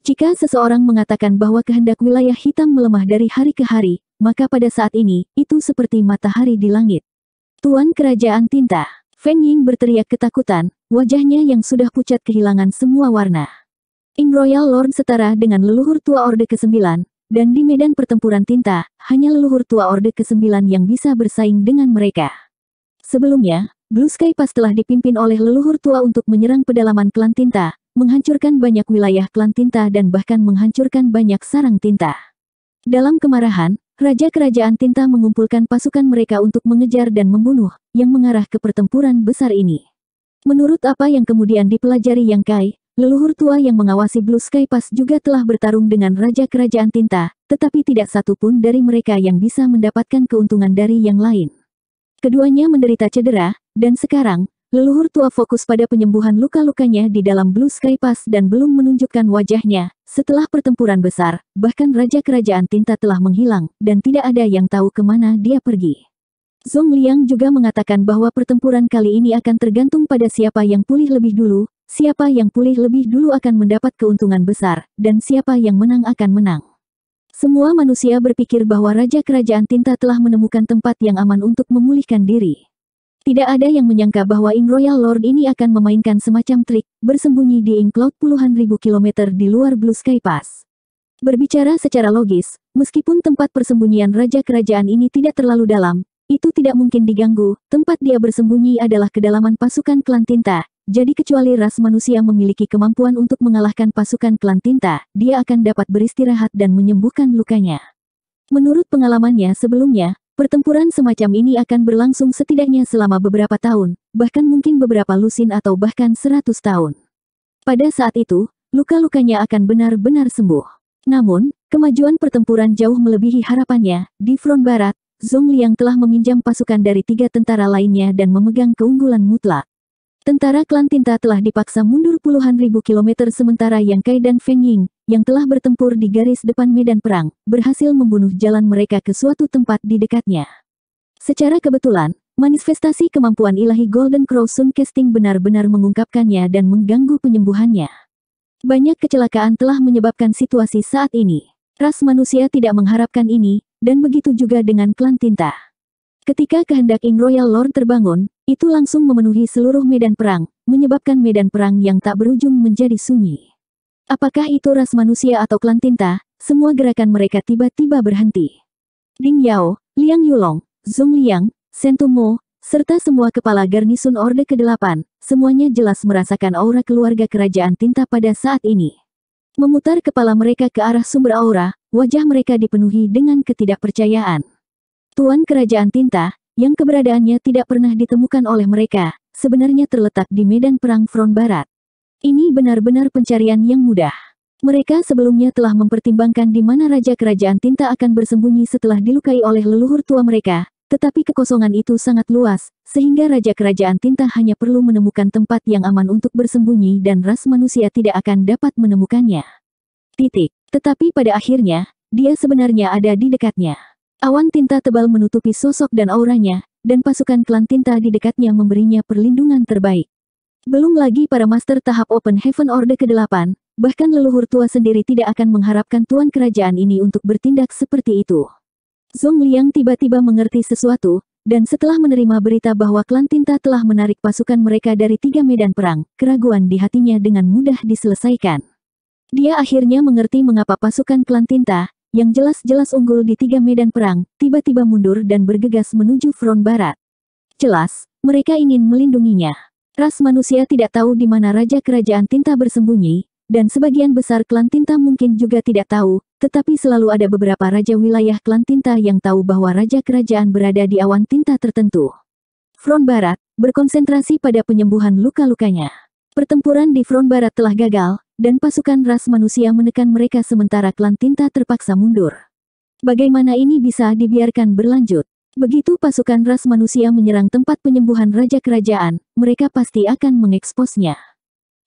Jika seseorang mengatakan bahwa kehendak wilayah hitam melemah dari hari ke hari, maka pada saat ini, itu seperti matahari di langit. Tuan Kerajaan Tinta, Feng Ying berteriak ketakutan, wajahnya yang sudah pucat kehilangan semua warna. In Royal Lord setara dengan leluhur tua Orde ke-9, dan di medan pertempuran tinta, hanya leluhur tua Orde ke-9 yang bisa bersaing dengan mereka. Sebelumnya, Blue Sky Pass telah dipimpin oleh leluhur tua untuk menyerang pedalaman klan tinta, menghancurkan banyak wilayah klan tinta dan bahkan menghancurkan banyak sarang tinta. Dalam kemarahan, Raja Kerajaan Tinta mengumpulkan pasukan mereka untuk mengejar dan membunuh, yang mengarah ke pertempuran besar ini. Menurut apa yang kemudian dipelajari Yang Kai, Leluhur tua yang mengawasi Blue Sky Pass juga telah bertarung dengan Raja Kerajaan Tinta, tetapi tidak satu pun dari mereka yang bisa mendapatkan keuntungan dari yang lain. Keduanya menderita cedera, dan sekarang, leluhur tua fokus pada penyembuhan luka-lukanya di dalam Blue Sky Pass dan belum menunjukkan wajahnya. Setelah pertempuran besar, bahkan Raja Kerajaan Tinta telah menghilang, dan tidak ada yang tahu kemana dia pergi. Zhong Liang juga mengatakan bahwa pertempuran kali ini akan tergantung pada siapa yang pulih lebih dulu, Siapa yang pulih lebih dulu akan mendapat keuntungan besar, dan siapa yang menang akan menang. Semua manusia berpikir bahwa Raja Kerajaan Tinta telah menemukan tempat yang aman untuk memulihkan diri. Tidak ada yang menyangka bahwa Ing Royal Lord ini akan memainkan semacam trik, bersembunyi di Ing Cloud puluhan ribu kilometer di luar Blue Sky Pass. Berbicara secara logis, meskipun tempat persembunyian Raja Kerajaan ini tidak terlalu dalam, itu tidak mungkin diganggu, tempat dia bersembunyi adalah kedalaman pasukan klan tinta, jadi kecuali ras manusia memiliki kemampuan untuk mengalahkan pasukan klan tinta, dia akan dapat beristirahat dan menyembuhkan lukanya. Menurut pengalamannya sebelumnya, pertempuran semacam ini akan berlangsung setidaknya selama beberapa tahun, bahkan mungkin beberapa lusin atau bahkan seratus tahun. Pada saat itu, luka-lukanya akan benar-benar sembuh. Namun, kemajuan pertempuran jauh melebihi harapannya. Di front barat, Zhongliang telah meminjam pasukan dari tiga tentara lainnya dan memegang keunggulan mutlak. Tentara klan Tinta telah dipaksa mundur puluhan ribu kilometer sementara Yang Kai dan Feng Ying, yang telah bertempur di garis depan medan perang, berhasil membunuh jalan mereka ke suatu tempat di dekatnya. Secara kebetulan, manifestasi kemampuan ilahi Golden Crow Sun Casting benar-benar mengungkapkannya dan mengganggu penyembuhannya. Banyak kecelakaan telah menyebabkan situasi saat ini. Ras manusia tidak mengharapkan ini, dan begitu juga dengan klan Tinta. Ketika kehendak Ing Royal Lord terbangun, itu langsung memenuhi seluruh medan perang, menyebabkan medan perang yang tak berujung menjadi sunyi. Apakah itu ras manusia atau klan tinta, semua gerakan mereka tiba-tiba berhenti. Ding Yao, Liang Yulong, Zhong Liang, Sentumo, serta semua kepala garnisun Orde ke-8, semuanya jelas merasakan aura keluarga kerajaan tinta pada saat ini. Memutar kepala mereka ke arah sumber aura, wajah mereka dipenuhi dengan ketidakpercayaan. Tuan Kerajaan Tinta, yang keberadaannya tidak pernah ditemukan oleh mereka, sebenarnya terletak di medan perang front barat. Ini benar-benar pencarian yang mudah. Mereka sebelumnya telah mempertimbangkan di mana Raja Kerajaan Tinta akan bersembunyi setelah dilukai oleh leluhur tua mereka, tetapi kekosongan itu sangat luas, sehingga Raja Kerajaan Tinta hanya perlu menemukan tempat yang aman untuk bersembunyi dan ras manusia tidak akan dapat menemukannya. Titik. Tetapi pada akhirnya, dia sebenarnya ada di dekatnya. Awan tinta tebal menutupi sosok dan auranya, dan pasukan klan tinta di dekatnya memberinya perlindungan terbaik. Belum lagi para master tahap Open Heaven Order ke-8, bahkan leluhur tua sendiri tidak akan mengharapkan tuan kerajaan ini untuk bertindak seperti itu. Zong Liang tiba-tiba mengerti sesuatu, dan setelah menerima berita bahwa klan tinta telah menarik pasukan mereka dari tiga medan perang, keraguan di hatinya dengan mudah diselesaikan. Dia akhirnya mengerti mengapa pasukan klan tinta, yang jelas-jelas unggul di tiga medan perang, tiba-tiba mundur dan bergegas menuju front barat. Jelas, mereka ingin melindunginya. Ras manusia tidak tahu di mana Raja Kerajaan Tinta bersembunyi, dan sebagian besar klan Tinta mungkin juga tidak tahu, tetapi selalu ada beberapa raja wilayah klan Tinta yang tahu bahwa Raja Kerajaan berada di awan Tinta tertentu. Front Barat, berkonsentrasi pada penyembuhan luka-lukanya. Pertempuran di Front Barat telah gagal, dan pasukan ras manusia menekan mereka sementara klan tinta terpaksa mundur. Bagaimana ini bisa dibiarkan berlanjut? Begitu pasukan ras manusia menyerang tempat penyembuhan Raja Kerajaan, mereka pasti akan mengeksposnya.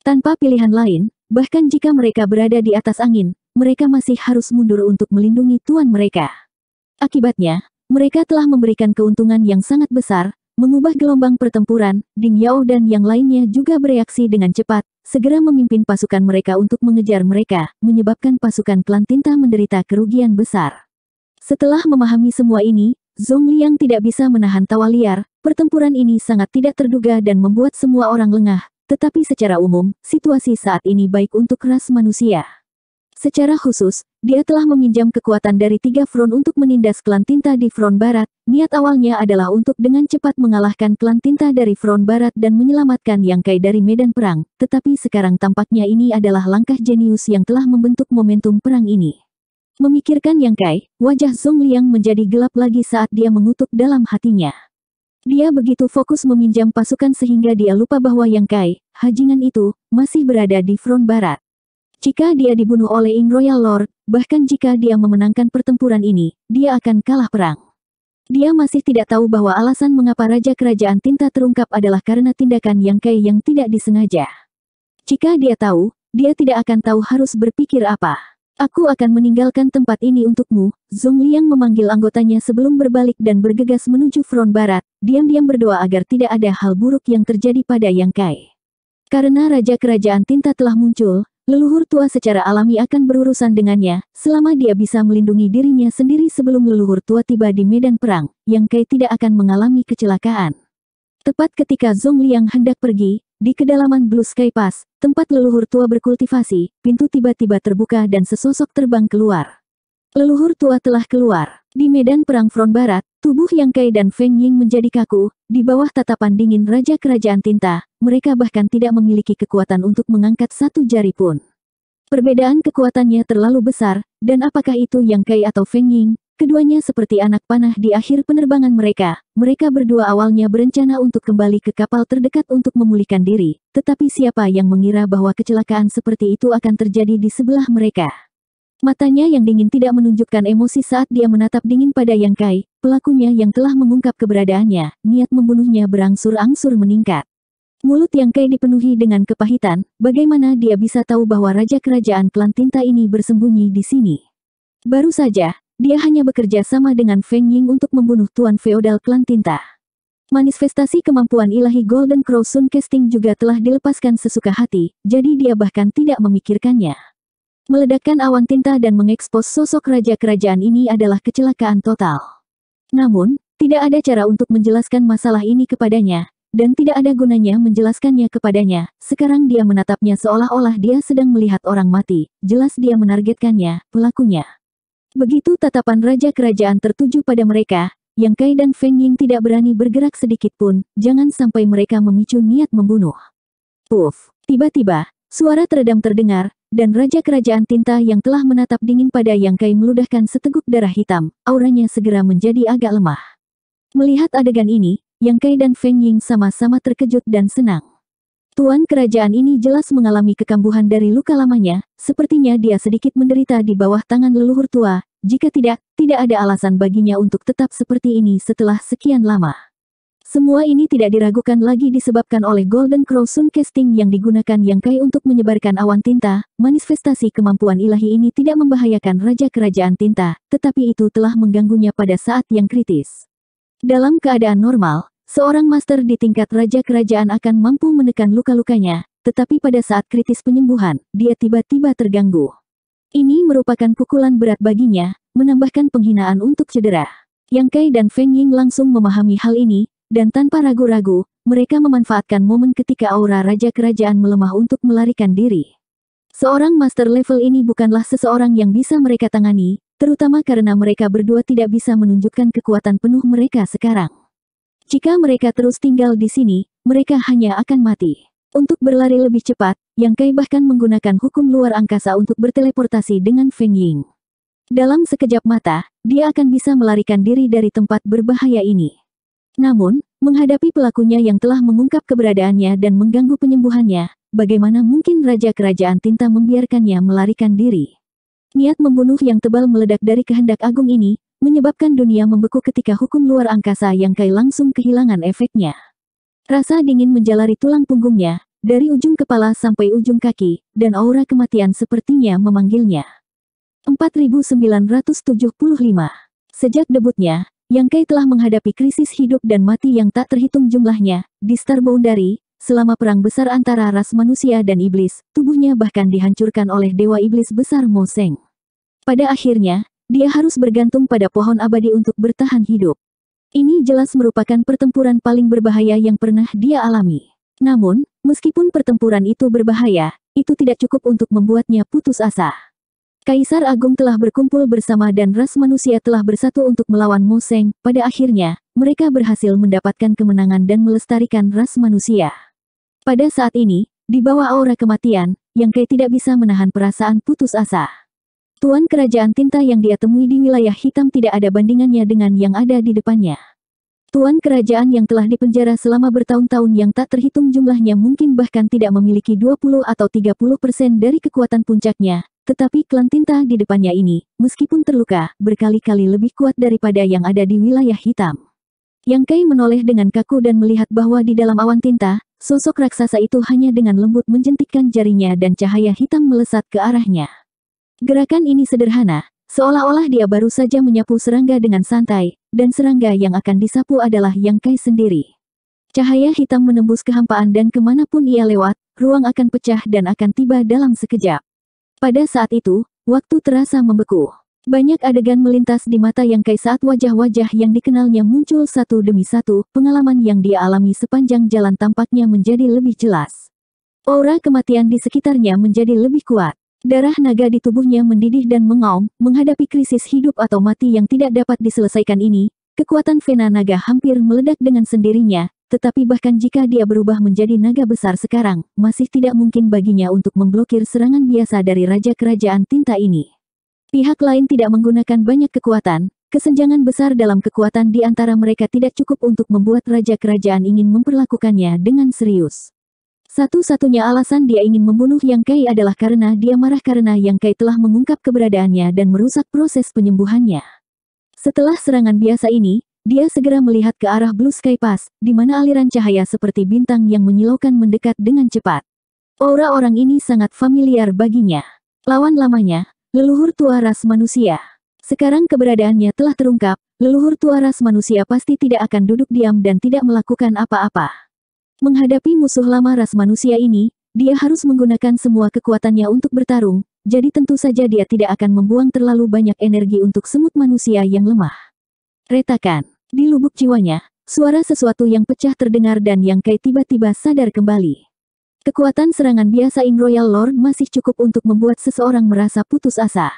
Tanpa pilihan lain, bahkan jika mereka berada di atas angin, mereka masih harus mundur untuk melindungi tuan mereka. Akibatnya, mereka telah memberikan keuntungan yang sangat besar, mengubah gelombang pertempuran, Ding Yao dan yang lainnya juga bereaksi dengan cepat, segera memimpin pasukan mereka untuk mengejar mereka, menyebabkan pasukan klan tinta menderita kerugian besar. Setelah memahami semua ini, Zhong Liang tidak bisa menahan tawa liar, pertempuran ini sangat tidak terduga dan membuat semua orang lengah, tetapi secara umum, situasi saat ini baik untuk ras manusia. Secara khusus, dia telah meminjam kekuatan dari tiga front untuk menindas klan tinta di front barat. Niat awalnya adalah untuk dengan cepat mengalahkan klan tinta dari front barat dan menyelamatkan Yang Kai dari medan perang, tetapi sekarang tampaknya ini adalah langkah jenius yang telah membentuk momentum perang ini. Memikirkan Yang Kai, wajah Zhong Liang menjadi gelap lagi saat dia mengutuk dalam hatinya. Dia begitu fokus meminjam pasukan sehingga dia lupa bahwa Yang Kai, hajingan itu, masih berada di front barat. Jika dia dibunuh oleh Ing Royal Lord, bahkan jika dia memenangkan pertempuran ini, dia akan kalah perang. Dia masih tidak tahu bahwa alasan mengapa Raja Kerajaan Tinta terungkap adalah karena tindakan yang Kai yang tidak disengaja. Jika dia tahu, dia tidak akan tahu harus berpikir apa. Aku akan meninggalkan tempat ini untukmu, Zhong Liang memanggil anggotanya sebelum berbalik dan bergegas menuju front barat, diam-diam berdoa agar tidak ada hal buruk yang terjadi pada Yang Kai. Karena Raja Kerajaan Tinta telah muncul, leluhur tua secara alami akan berurusan dengannya, selama dia bisa melindungi dirinya sendiri sebelum leluhur tua tiba di medan perang, Yang Kai tidak akan mengalami kecelakaan. Tepat ketika Zhong Liang hendak pergi, di kedalaman Blue Sky Pass, tempat leluhur tua berkultivasi, pintu tiba-tiba terbuka dan sesosok terbang keluar. Leluhur tua telah keluar. Di medan perang front barat, tubuh Yang Kai dan Feng Ying menjadi kaku, di bawah tatapan dingin Raja Kerajaan Tinta, mereka bahkan tidak memiliki kekuatan untuk mengangkat satu jari pun. Perbedaan kekuatannya terlalu besar, dan apakah itu Yang Kai atau Feng Ying, keduanya seperti anak panah di akhir penerbangan mereka. Mereka berdua awalnya berencana untuk kembali ke kapal terdekat untuk memulihkan diri, tetapi siapa yang mengira bahwa kecelakaan seperti itu akan terjadi di sebelah mereka. Matanya yang dingin tidak menunjukkan emosi saat dia menatap dingin pada Yang Kai, pelakunya yang telah mengungkap keberadaannya, niat membunuhnya berangsur-angsur meningkat. Mulut Yang Kai dipenuhi dengan kepahitan, bagaimana dia bisa tahu bahwa Raja Kerajaan Klan Tinta ini bersembunyi di sini. Baru saja, dia hanya bekerja sama dengan Feng Ying untuk membunuh Tuan Feodal Klan Tinta. Manifestasi kemampuan ilahi Golden Crow Sun Casting juga telah dilepaskan sesuka hati, jadi dia bahkan tidak memikirkannya. Meledakkan awan tinta dan mengekspos sosok raja kerajaan ini adalah kecelakaan total. Namun, tidak ada cara untuk menjelaskan masalah ini kepadanya, dan tidak ada gunanya menjelaskannya kepadanya. Sekarang dia menatapnya seolah-olah dia sedang melihat orang mati, jelas dia menargetkannya, pelakunya. Begitu tatapan raja kerajaan tertuju pada mereka, Yang Kai dan Feng Ying tidak berani bergerak sedikit pun, jangan sampai mereka memicu niat membunuh. Puf, tiba-tiba, suara teredam terdengar, dan Raja Kerajaan Tinta yang telah menatap dingin pada Yang Kai meludahkan seteguk darah hitam, auranya segera menjadi agak lemah. Melihat adegan ini, Yang Kai dan Feng Ying sama-sama terkejut dan senang. Tuan kerajaan ini jelas mengalami kekambuhan dari luka lamanya, sepertinya dia sedikit menderita di bawah tangan leluhur tua, jika tidak, tidak ada alasan baginya untuk tetap seperti ini setelah sekian lama. Semua ini tidak diragukan lagi disebabkan oleh Golden Crow Sun Casting yang digunakan yang Kai untuk menyebarkan awan tinta, manifestasi kemampuan ilahi ini tidak membahayakan Raja Kerajaan Tinta, tetapi itu telah mengganggunya pada saat yang kritis. Dalam keadaan normal, seorang master di tingkat Raja Kerajaan akan mampu menekan luka-lukanya, tetapi pada saat kritis penyembuhan, dia tiba-tiba terganggu. Ini merupakan pukulan berat baginya, menambahkan penghinaan untuk cedera. Yang Kai dan Feng Ying langsung memahami hal ini, dan tanpa ragu-ragu, mereka memanfaatkan momen ketika aura Raja Kerajaan melemah untuk melarikan diri. Seorang master level ini bukanlah seseorang yang bisa mereka tangani, terutama karena mereka berdua tidak bisa menunjukkan kekuatan penuh mereka sekarang. Jika mereka terus tinggal di sini, mereka hanya akan mati. Untuk berlari lebih cepat, Yang Kai bahkan menggunakan hukum luar angkasa untuk berteleportasi dengan Feng Ying. Dalam sekejap mata, dia akan bisa melarikan diri dari tempat berbahaya ini. Namun, menghadapi pelakunya yang telah mengungkap keberadaannya dan mengganggu penyembuhannya, bagaimana mungkin Raja Kerajaan Tinta membiarkannya melarikan diri? Niat membunuh yang tebal meledak dari kehendak agung ini, menyebabkan dunia membeku ketika hukum luar angkasa yang kai langsung kehilangan efeknya. Rasa dingin menjalari tulang punggungnya, dari ujung kepala sampai ujung kaki, dan aura kematian sepertinya memanggilnya. 4975 Sejak debutnya, yang Kei telah menghadapi krisis hidup dan mati yang tak terhitung jumlahnya, di Star Boundary, selama perang besar antara ras manusia dan iblis, tubuhnya bahkan dihancurkan oleh dewa iblis besar Mo Seng. Pada akhirnya, dia harus bergantung pada pohon abadi untuk bertahan hidup. Ini jelas merupakan pertempuran paling berbahaya yang pernah dia alami. Namun, meskipun pertempuran itu berbahaya, itu tidak cukup untuk membuatnya putus asa. Kaisar Agung telah berkumpul bersama dan ras manusia telah bersatu untuk melawan Moseng. Pada akhirnya, mereka berhasil mendapatkan kemenangan dan melestarikan ras manusia. Pada saat ini, di bawah aura kematian, Yang Kaya tidak bisa menahan perasaan putus asa. Tuan kerajaan tinta yang dia temui di wilayah hitam tidak ada bandingannya dengan yang ada di depannya. Tuan kerajaan yang telah dipenjara selama bertahun-tahun yang tak terhitung jumlahnya mungkin bahkan tidak memiliki 20 atau 30 persen dari kekuatan puncaknya, tetapi klan tinta di depannya ini, meskipun terluka, berkali-kali lebih kuat daripada yang ada di wilayah hitam. Yang Kai menoleh dengan kaku dan melihat bahwa di dalam awan tinta, sosok raksasa itu hanya dengan lembut menjentikkan jarinya dan cahaya hitam melesat ke arahnya. Gerakan ini sederhana, seolah-olah dia baru saja menyapu serangga dengan santai, dan serangga yang akan disapu adalah Yang Kai sendiri. Cahaya hitam menembus kehampaan dan kemanapun ia lewat, ruang akan pecah dan akan tiba dalam sekejap. Pada saat itu, waktu terasa membeku. Banyak adegan melintas di mata yang kai saat wajah-wajah yang dikenalnya muncul satu demi satu, pengalaman yang dia alami sepanjang jalan tampaknya menjadi lebih jelas. Aura kematian di sekitarnya menjadi lebih kuat. Darah naga di tubuhnya mendidih dan mengaum, menghadapi krisis hidup atau mati yang tidak dapat diselesaikan ini, kekuatan Vena naga hampir meledak dengan sendirinya, tetapi bahkan jika dia berubah menjadi naga besar sekarang, masih tidak mungkin baginya untuk memblokir serangan biasa dari Raja Kerajaan Tinta ini. Pihak lain tidak menggunakan banyak kekuatan, kesenjangan besar dalam kekuatan di antara mereka tidak cukup untuk membuat Raja Kerajaan ingin memperlakukannya dengan serius. Satu-satunya alasan dia ingin membunuh Yang Kai adalah karena dia marah karena Yang Kai telah mengungkap keberadaannya dan merusak proses penyembuhannya. Setelah serangan biasa ini, dia segera melihat ke arah Blue Sky Pass, di mana aliran cahaya seperti bintang yang menyilaukan mendekat dengan cepat. Aura orang ini sangat familiar baginya. Lawan lamanya, leluhur tua ras manusia. Sekarang keberadaannya telah terungkap, leluhur tua ras manusia pasti tidak akan duduk diam dan tidak melakukan apa-apa. Menghadapi musuh lama ras manusia ini, dia harus menggunakan semua kekuatannya untuk bertarung, jadi tentu saja dia tidak akan membuang terlalu banyak energi untuk semut manusia yang lemah. Retakan di lubuk jiwanya, suara sesuatu yang pecah terdengar dan yang Kai tiba-tiba sadar kembali. Kekuatan serangan biasa Ing Royal Lord masih cukup untuk membuat seseorang merasa putus asa.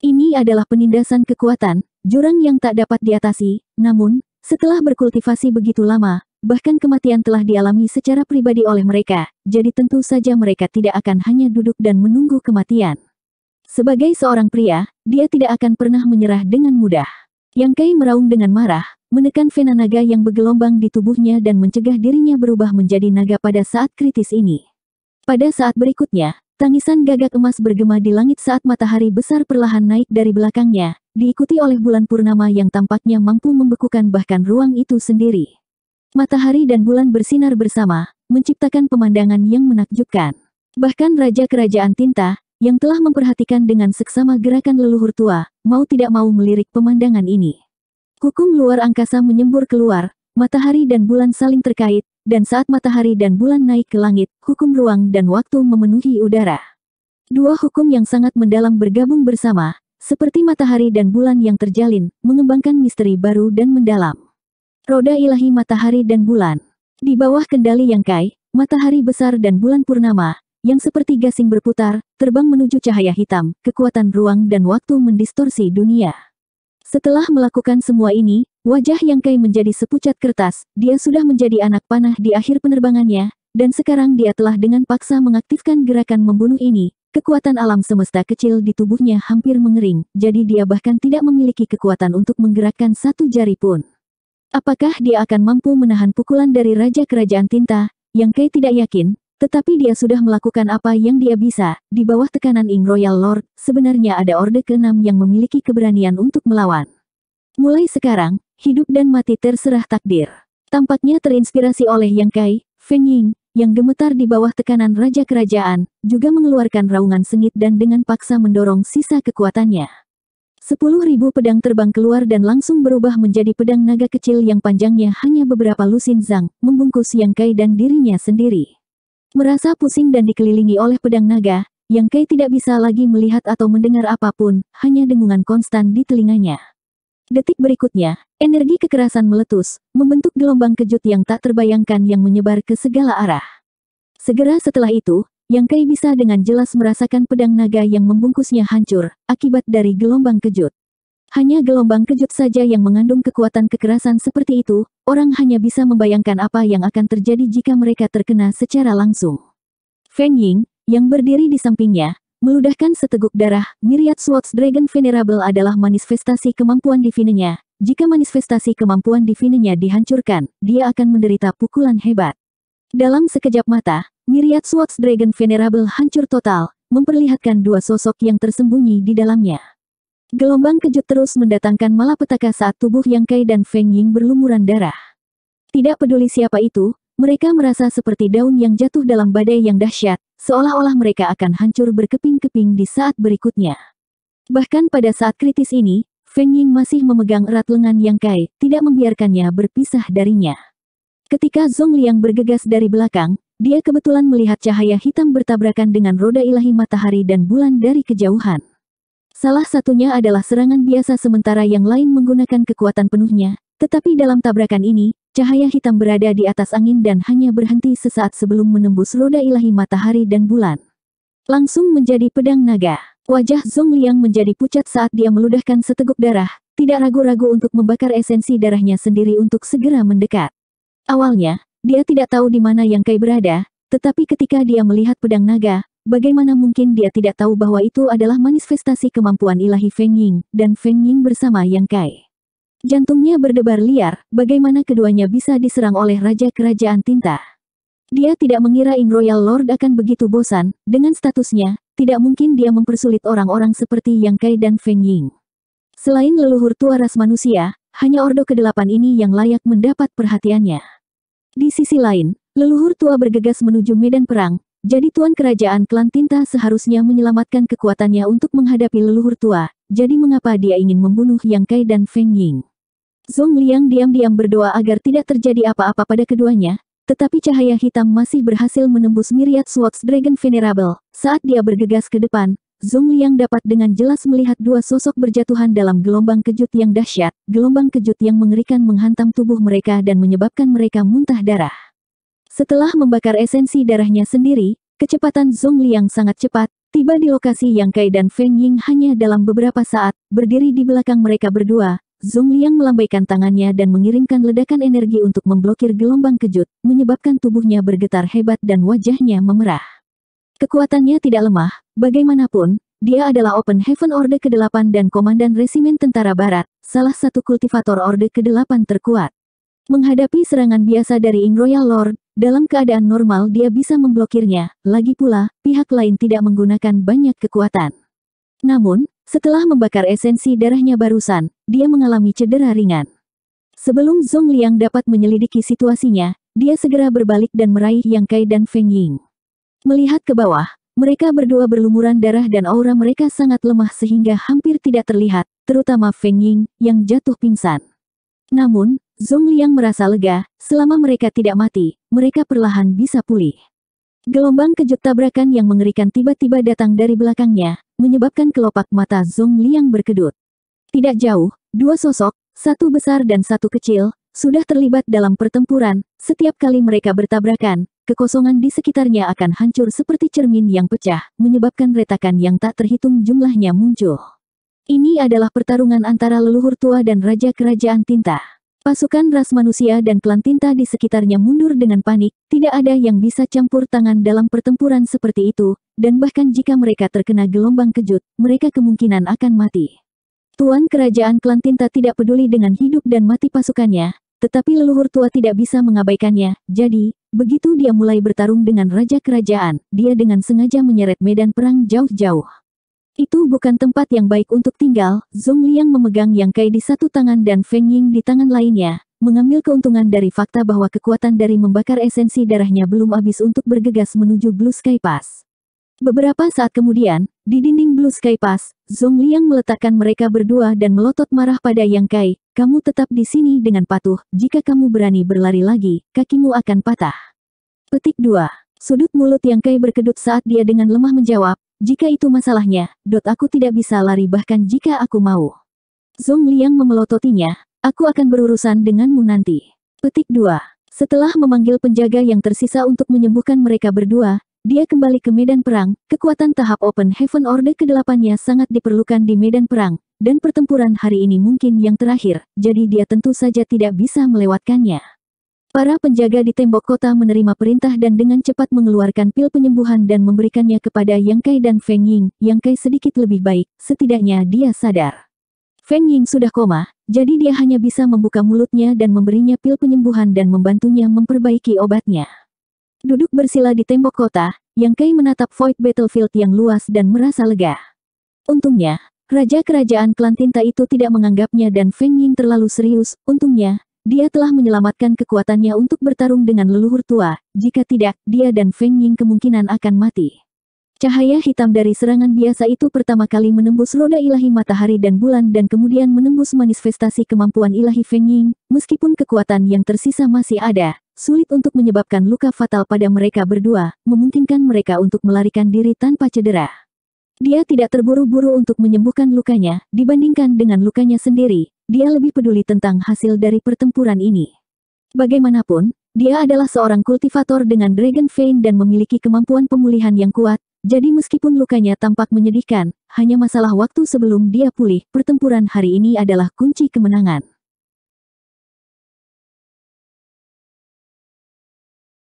Ini adalah penindasan kekuatan, jurang yang tak dapat diatasi, namun, setelah berkultivasi begitu lama, bahkan kematian telah dialami secara pribadi oleh mereka, jadi tentu saja mereka tidak akan hanya duduk dan menunggu kematian. Sebagai seorang pria, dia tidak akan pernah menyerah dengan mudah. Yang Kai meraung dengan marah, menekan vena naga yang bergelombang di tubuhnya dan mencegah dirinya berubah menjadi naga pada saat kritis ini. Pada saat berikutnya, tangisan gagak emas bergema di langit saat matahari besar perlahan naik dari belakangnya, diikuti oleh bulan purnama yang tampaknya mampu membekukan bahkan ruang itu sendiri. Matahari dan bulan bersinar bersama, menciptakan pemandangan yang menakjubkan. Bahkan Raja Kerajaan Tinta, yang telah memperhatikan dengan seksama gerakan leluhur tua, mau tidak mau melirik pemandangan ini. Hukum luar angkasa menyembur keluar, matahari dan bulan saling terkait, dan saat matahari dan bulan naik ke langit, hukum ruang dan waktu memenuhi udara. Dua hukum yang sangat mendalam bergabung bersama, seperti matahari dan bulan yang terjalin, mengembangkan misteri baru dan mendalam. Roda ilahi matahari dan bulan. Di bawah kendali yang kai, matahari besar dan bulan purnama, yang seperti gasing berputar, terbang menuju cahaya hitam, kekuatan ruang dan waktu mendistorsi dunia. Setelah melakukan semua ini, wajah yang Kai menjadi sepucat kertas, dia sudah menjadi anak panah di akhir penerbangannya, dan sekarang dia telah dengan paksa mengaktifkan gerakan membunuh ini, Kekuatan alam semesta kecil di tubuhnya hampir mengering, jadi dia bahkan tidak memiliki kekuatan untuk menggerakkan satu jari pun. Apakah dia akan mampu menahan pukulan dari Raja Kerajaan Tinta, yang Kai tidak yakin, tetapi dia sudah melakukan apa yang dia bisa, di bawah tekanan Ing Royal Lord, sebenarnya ada Orde ke-6 yang memiliki keberanian untuk melawan. Mulai sekarang, hidup dan mati terserah takdir. Tampaknya terinspirasi oleh Yang Kai, Feng Ying, yang gemetar di bawah tekanan Raja Kerajaan, juga mengeluarkan raungan sengit dan dengan paksa mendorong sisa kekuatannya. Sepuluh ribu pedang terbang keluar dan langsung berubah menjadi pedang naga kecil yang panjangnya hanya beberapa lusin zang, membungkus Yang Kai dan dirinya sendiri. Merasa pusing dan dikelilingi oleh pedang naga, Yang Kei tidak bisa lagi melihat atau mendengar apapun, hanya dengungan konstan di telinganya. Detik berikutnya, energi kekerasan meletus, membentuk gelombang kejut yang tak terbayangkan yang menyebar ke segala arah. Segera setelah itu, Yang Kai bisa dengan jelas merasakan pedang naga yang membungkusnya hancur, akibat dari gelombang kejut. Hanya gelombang kejut saja yang mengandung kekuatan kekerasan seperti itu, orang hanya bisa membayangkan apa yang akan terjadi jika mereka terkena secara langsung. Feng Ying, yang berdiri di sampingnya, meludahkan seteguk darah, Myriad Swords Dragon Venerable adalah manifestasi kemampuan divinenya. Jika manifestasi kemampuan divinenya dihancurkan, dia akan menderita pukulan hebat. Dalam sekejap mata, Myriad Swords Dragon Venerable hancur total, memperlihatkan dua sosok yang tersembunyi di dalamnya. Gelombang kejut terus mendatangkan malapetaka saat tubuh Yang Kai dan Feng Ying berlumuran darah. Tidak peduli siapa itu, mereka merasa seperti daun yang jatuh dalam badai yang dahsyat, seolah-olah mereka akan hancur berkeping-keping di saat berikutnya. Bahkan pada saat kritis ini, Feng Ying masih memegang erat lengan Yang Kai, tidak membiarkannya berpisah darinya. Ketika Zhong Liang bergegas dari belakang, dia kebetulan melihat cahaya hitam bertabrakan dengan roda ilahi matahari dan bulan dari kejauhan. Salah satunya adalah serangan biasa sementara yang lain menggunakan kekuatan penuhnya, tetapi dalam tabrakan ini, cahaya hitam berada di atas angin dan hanya berhenti sesaat sebelum menembus roda ilahi matahari dan bulan. Langsung menjadi pedang naga. Wajah Zong Liang menjadi pucat saat dia meludahkan seteguk darah, tidak ragu-ragu untuk membakar esensi darahnya sendiri untuk segera mendekat. Awalnya, dia tidak tahu di mana Yang Kai berada, tetapi ketika dia melihat pedang naga, Bagaimana mungkin dia tidak tahu bahwa itu adalah manifestasi kemampuan ilahi Feng Ying, dan Feng Ying bersama Yang Kai. Jantungnya berdebar liar, bagaimana keduanya bisa diserang oleh Raja Kerajaan Tinta. Dia tidak mengira Ing Royal Lord akan begitu bosan, dengan statusnya, tidak mungkin dia mempersulit orang-orang seperti Yang Kai dan Feng Ying. Selain leluhur tua ras manusia, hanya Ordo ke-8 ini yang layak mendapat perhatiannya. Di sisi lain, leluhur tua bergegas menuju medan perang, jadi tuan kerajaan klan Tinta seharusnya menyelamatkan kekuatannya untuk menghadapi leluhur tua, jadi mengapa dia ingin membunuh Yang Kai dan Feng Ying? Zong Liang diam-diam berdoa agar tidak terjadi apa-apa pada keduanya, tetapi cahaya hitam masih berhasil menembus miriat Swords Dragon Venerable. Saat dia bergegas ke depan, Zong Liang dapat dengan jelas melihat dua sosok berjatuhan dalam gelombang kejut yang dahsyat, gelombang kejut yang mengerikan menghantam tubuh mereka dan menyebabkan mereka muntah darah. Setelah membakar esensi darahnya sendiri, kecepatan Zhong Liang sangat cepat, tiba di lokasi Yang Kai dan Feng Ying hanya dalam beberapa saat, berdiri di belakang mereka berdua, Zhong Liang melambaikan tangannya dan mengirimkan ledakan energi untuk memblokir gelombang kejut, menyebabkan tubuhnya bergetar hebat dan wajahnya memerah. Kekuatannya tidak lemah, bagaimanapun, dia adalah Open Heaven Order ke-8 dan Komandan Resimen Tentara Barat, salah satu kultivator Order ke-8 terkuat. Menghadapi serangan biasa dari Ing Royal Lord, dalam keadaan normal dia bisa memblokirnya, lagi pula, pihak lain tidak menggunakan banyak kekuatan. Namun, setelah membakar esensi darahnya barusan, dia mengalami cedera ringan. Sebelum Zhong Liang dapat menyelidiki situasinya, dia segera berbalik dan meraih Yang Kai dan Feng Ying. Melihat ke bawah, mereka berdua berlumuran darah dan aura mereka sangat lemah sehingga hampir tidak terlihat, terutama Feng Ying, yang jatuh pingsan. Namun, Zong Liang merasa lega, selama mereka tidak mati, mereka perlahan bisa pulih. Gelombang kejut tabrakan yang mengerikan tiba-tiba datang dari belakangnya, menyebabkan kelopak mata Zong Liang berkedut. Tidak jauh, dua sosok, satu besar dan satu kecil, sudah terlibat dalam pertempuran, setiap kali mereka bertabrakan, kekosongan di sekitarnya akan hancur seperti cermin yang pecah, menyebabkan retakan yang tak terhitung jumlahnya muncul. Ini adalah pertarungan antara leluhur tua dan raja kerajaan tinta. Pasukan ras manusia dan klan tinta di sekitarnya mundur dengan panik, tidak ada yang bisa campur tangan dalam pertempuran seperti itu, dan bahkan jika mereka terkena gelombang kejut, mereka kemungkinan akan mati. Tuan kerajaan klan tinta tidak peduli dengan hidup dan mati pasukannya, tetapi leluhur tua tidak bisa mengabaikannya, jadi, begitu dia mulai bertarung dengan raja kerajaan, dia dengan sengaja menyeret medan perang jauh-jauh. Itu bukan tempat yang baik untuk tinggal, Zong Liang memegang Yang Kai di satu tangan dan Feng Ying di tangan lainnya, mengambil keuntungan dari fakta bahwa kekuatan dari membakar esensi darahnya belum habis untuk bergegas menuju Blue Sky Pass. Beberapa saat kemudian, di dinding Blue Sky Pass, Zong Liang meletakkan mereka berdua dan melotot marah pada Yang Kai, kamu tetap di sini dengan patuh, jika kamu berani berlari lagi, kakimu akan patah. Petik 2. Sudut mulut Yang Kai berkedut saat dia dengan lemah menjawab, jika itu masalahnya, dot aku tidak bisa lari bahkan jika aku mau. Zong Liang memelototinya, aku akan berurusan denganmu nanti. Petik 2. Setelah memanggil penjaga yang tersisa untuk menyembuhkan mereka berdua, dia kembali ke medan perang, kekuatan tahap Open Heaven Order kedelapannya sangat diperlukan di medan perang, dan pertempuran hari ini mungkin yang terakhir, jadi dia tentu saja tidak bisa melewatkannya. Para penjaga di tembok kota menerima perintah dan dengan cepat mengeluarkan pil penyembuhan dan memberikannya kepada Yang Kai dan Feng Ying. Yang Kai sedikit lebih baik, setidaknya dia sadar. Feng Ying sudah koma, jadi dia hanya bisa membuka mulutnya dan memberinya pil penyembuhan dan membantunya memperbaiki obatnya. Duduk bersila di tembok kota, Yang Kai menatap void battlefield yang luas dan merasa lega. Untungnya, Raja kerajaan klan tinta itu tidak menganggapnya dan Feng Ying terlalu serius, untungnya, dia telah menyelamatkan kekuatannya untuk bertarung dengan leluhur tua, jika tidak, dia dan Feng Ying kemungkinan akan mati. Cahaya hitam dari serangan biasa itu pertama kali menembus roda ilahi matahari dan bulan dan kemudian menembus manifestasi kemampuan ilahi Feng Ying, meskipun kekuatan yang tersisa masih ada, sulit untuk menyebabkan luka fatal pada mereka berdua, memungkinkan mereka untuk melarikan diri tanpa cedera. Dia tidak terburu-buru untuk menyembuhkan lukanya, dibandingkan dengan lukanya sendiri, dia lebih peduli tentang hasil dari pertempuran ini. Bagaimanapun, dia adalah seorang kultivator dengan Dragon Vein dan memiliki kemampuan pemulihan yang kuat, jadi meskipun lukanya tampak menyedihkan, hanya masalah waktu sebelum dia pulih, pertempuran hari ini adalah kunci kemenangan.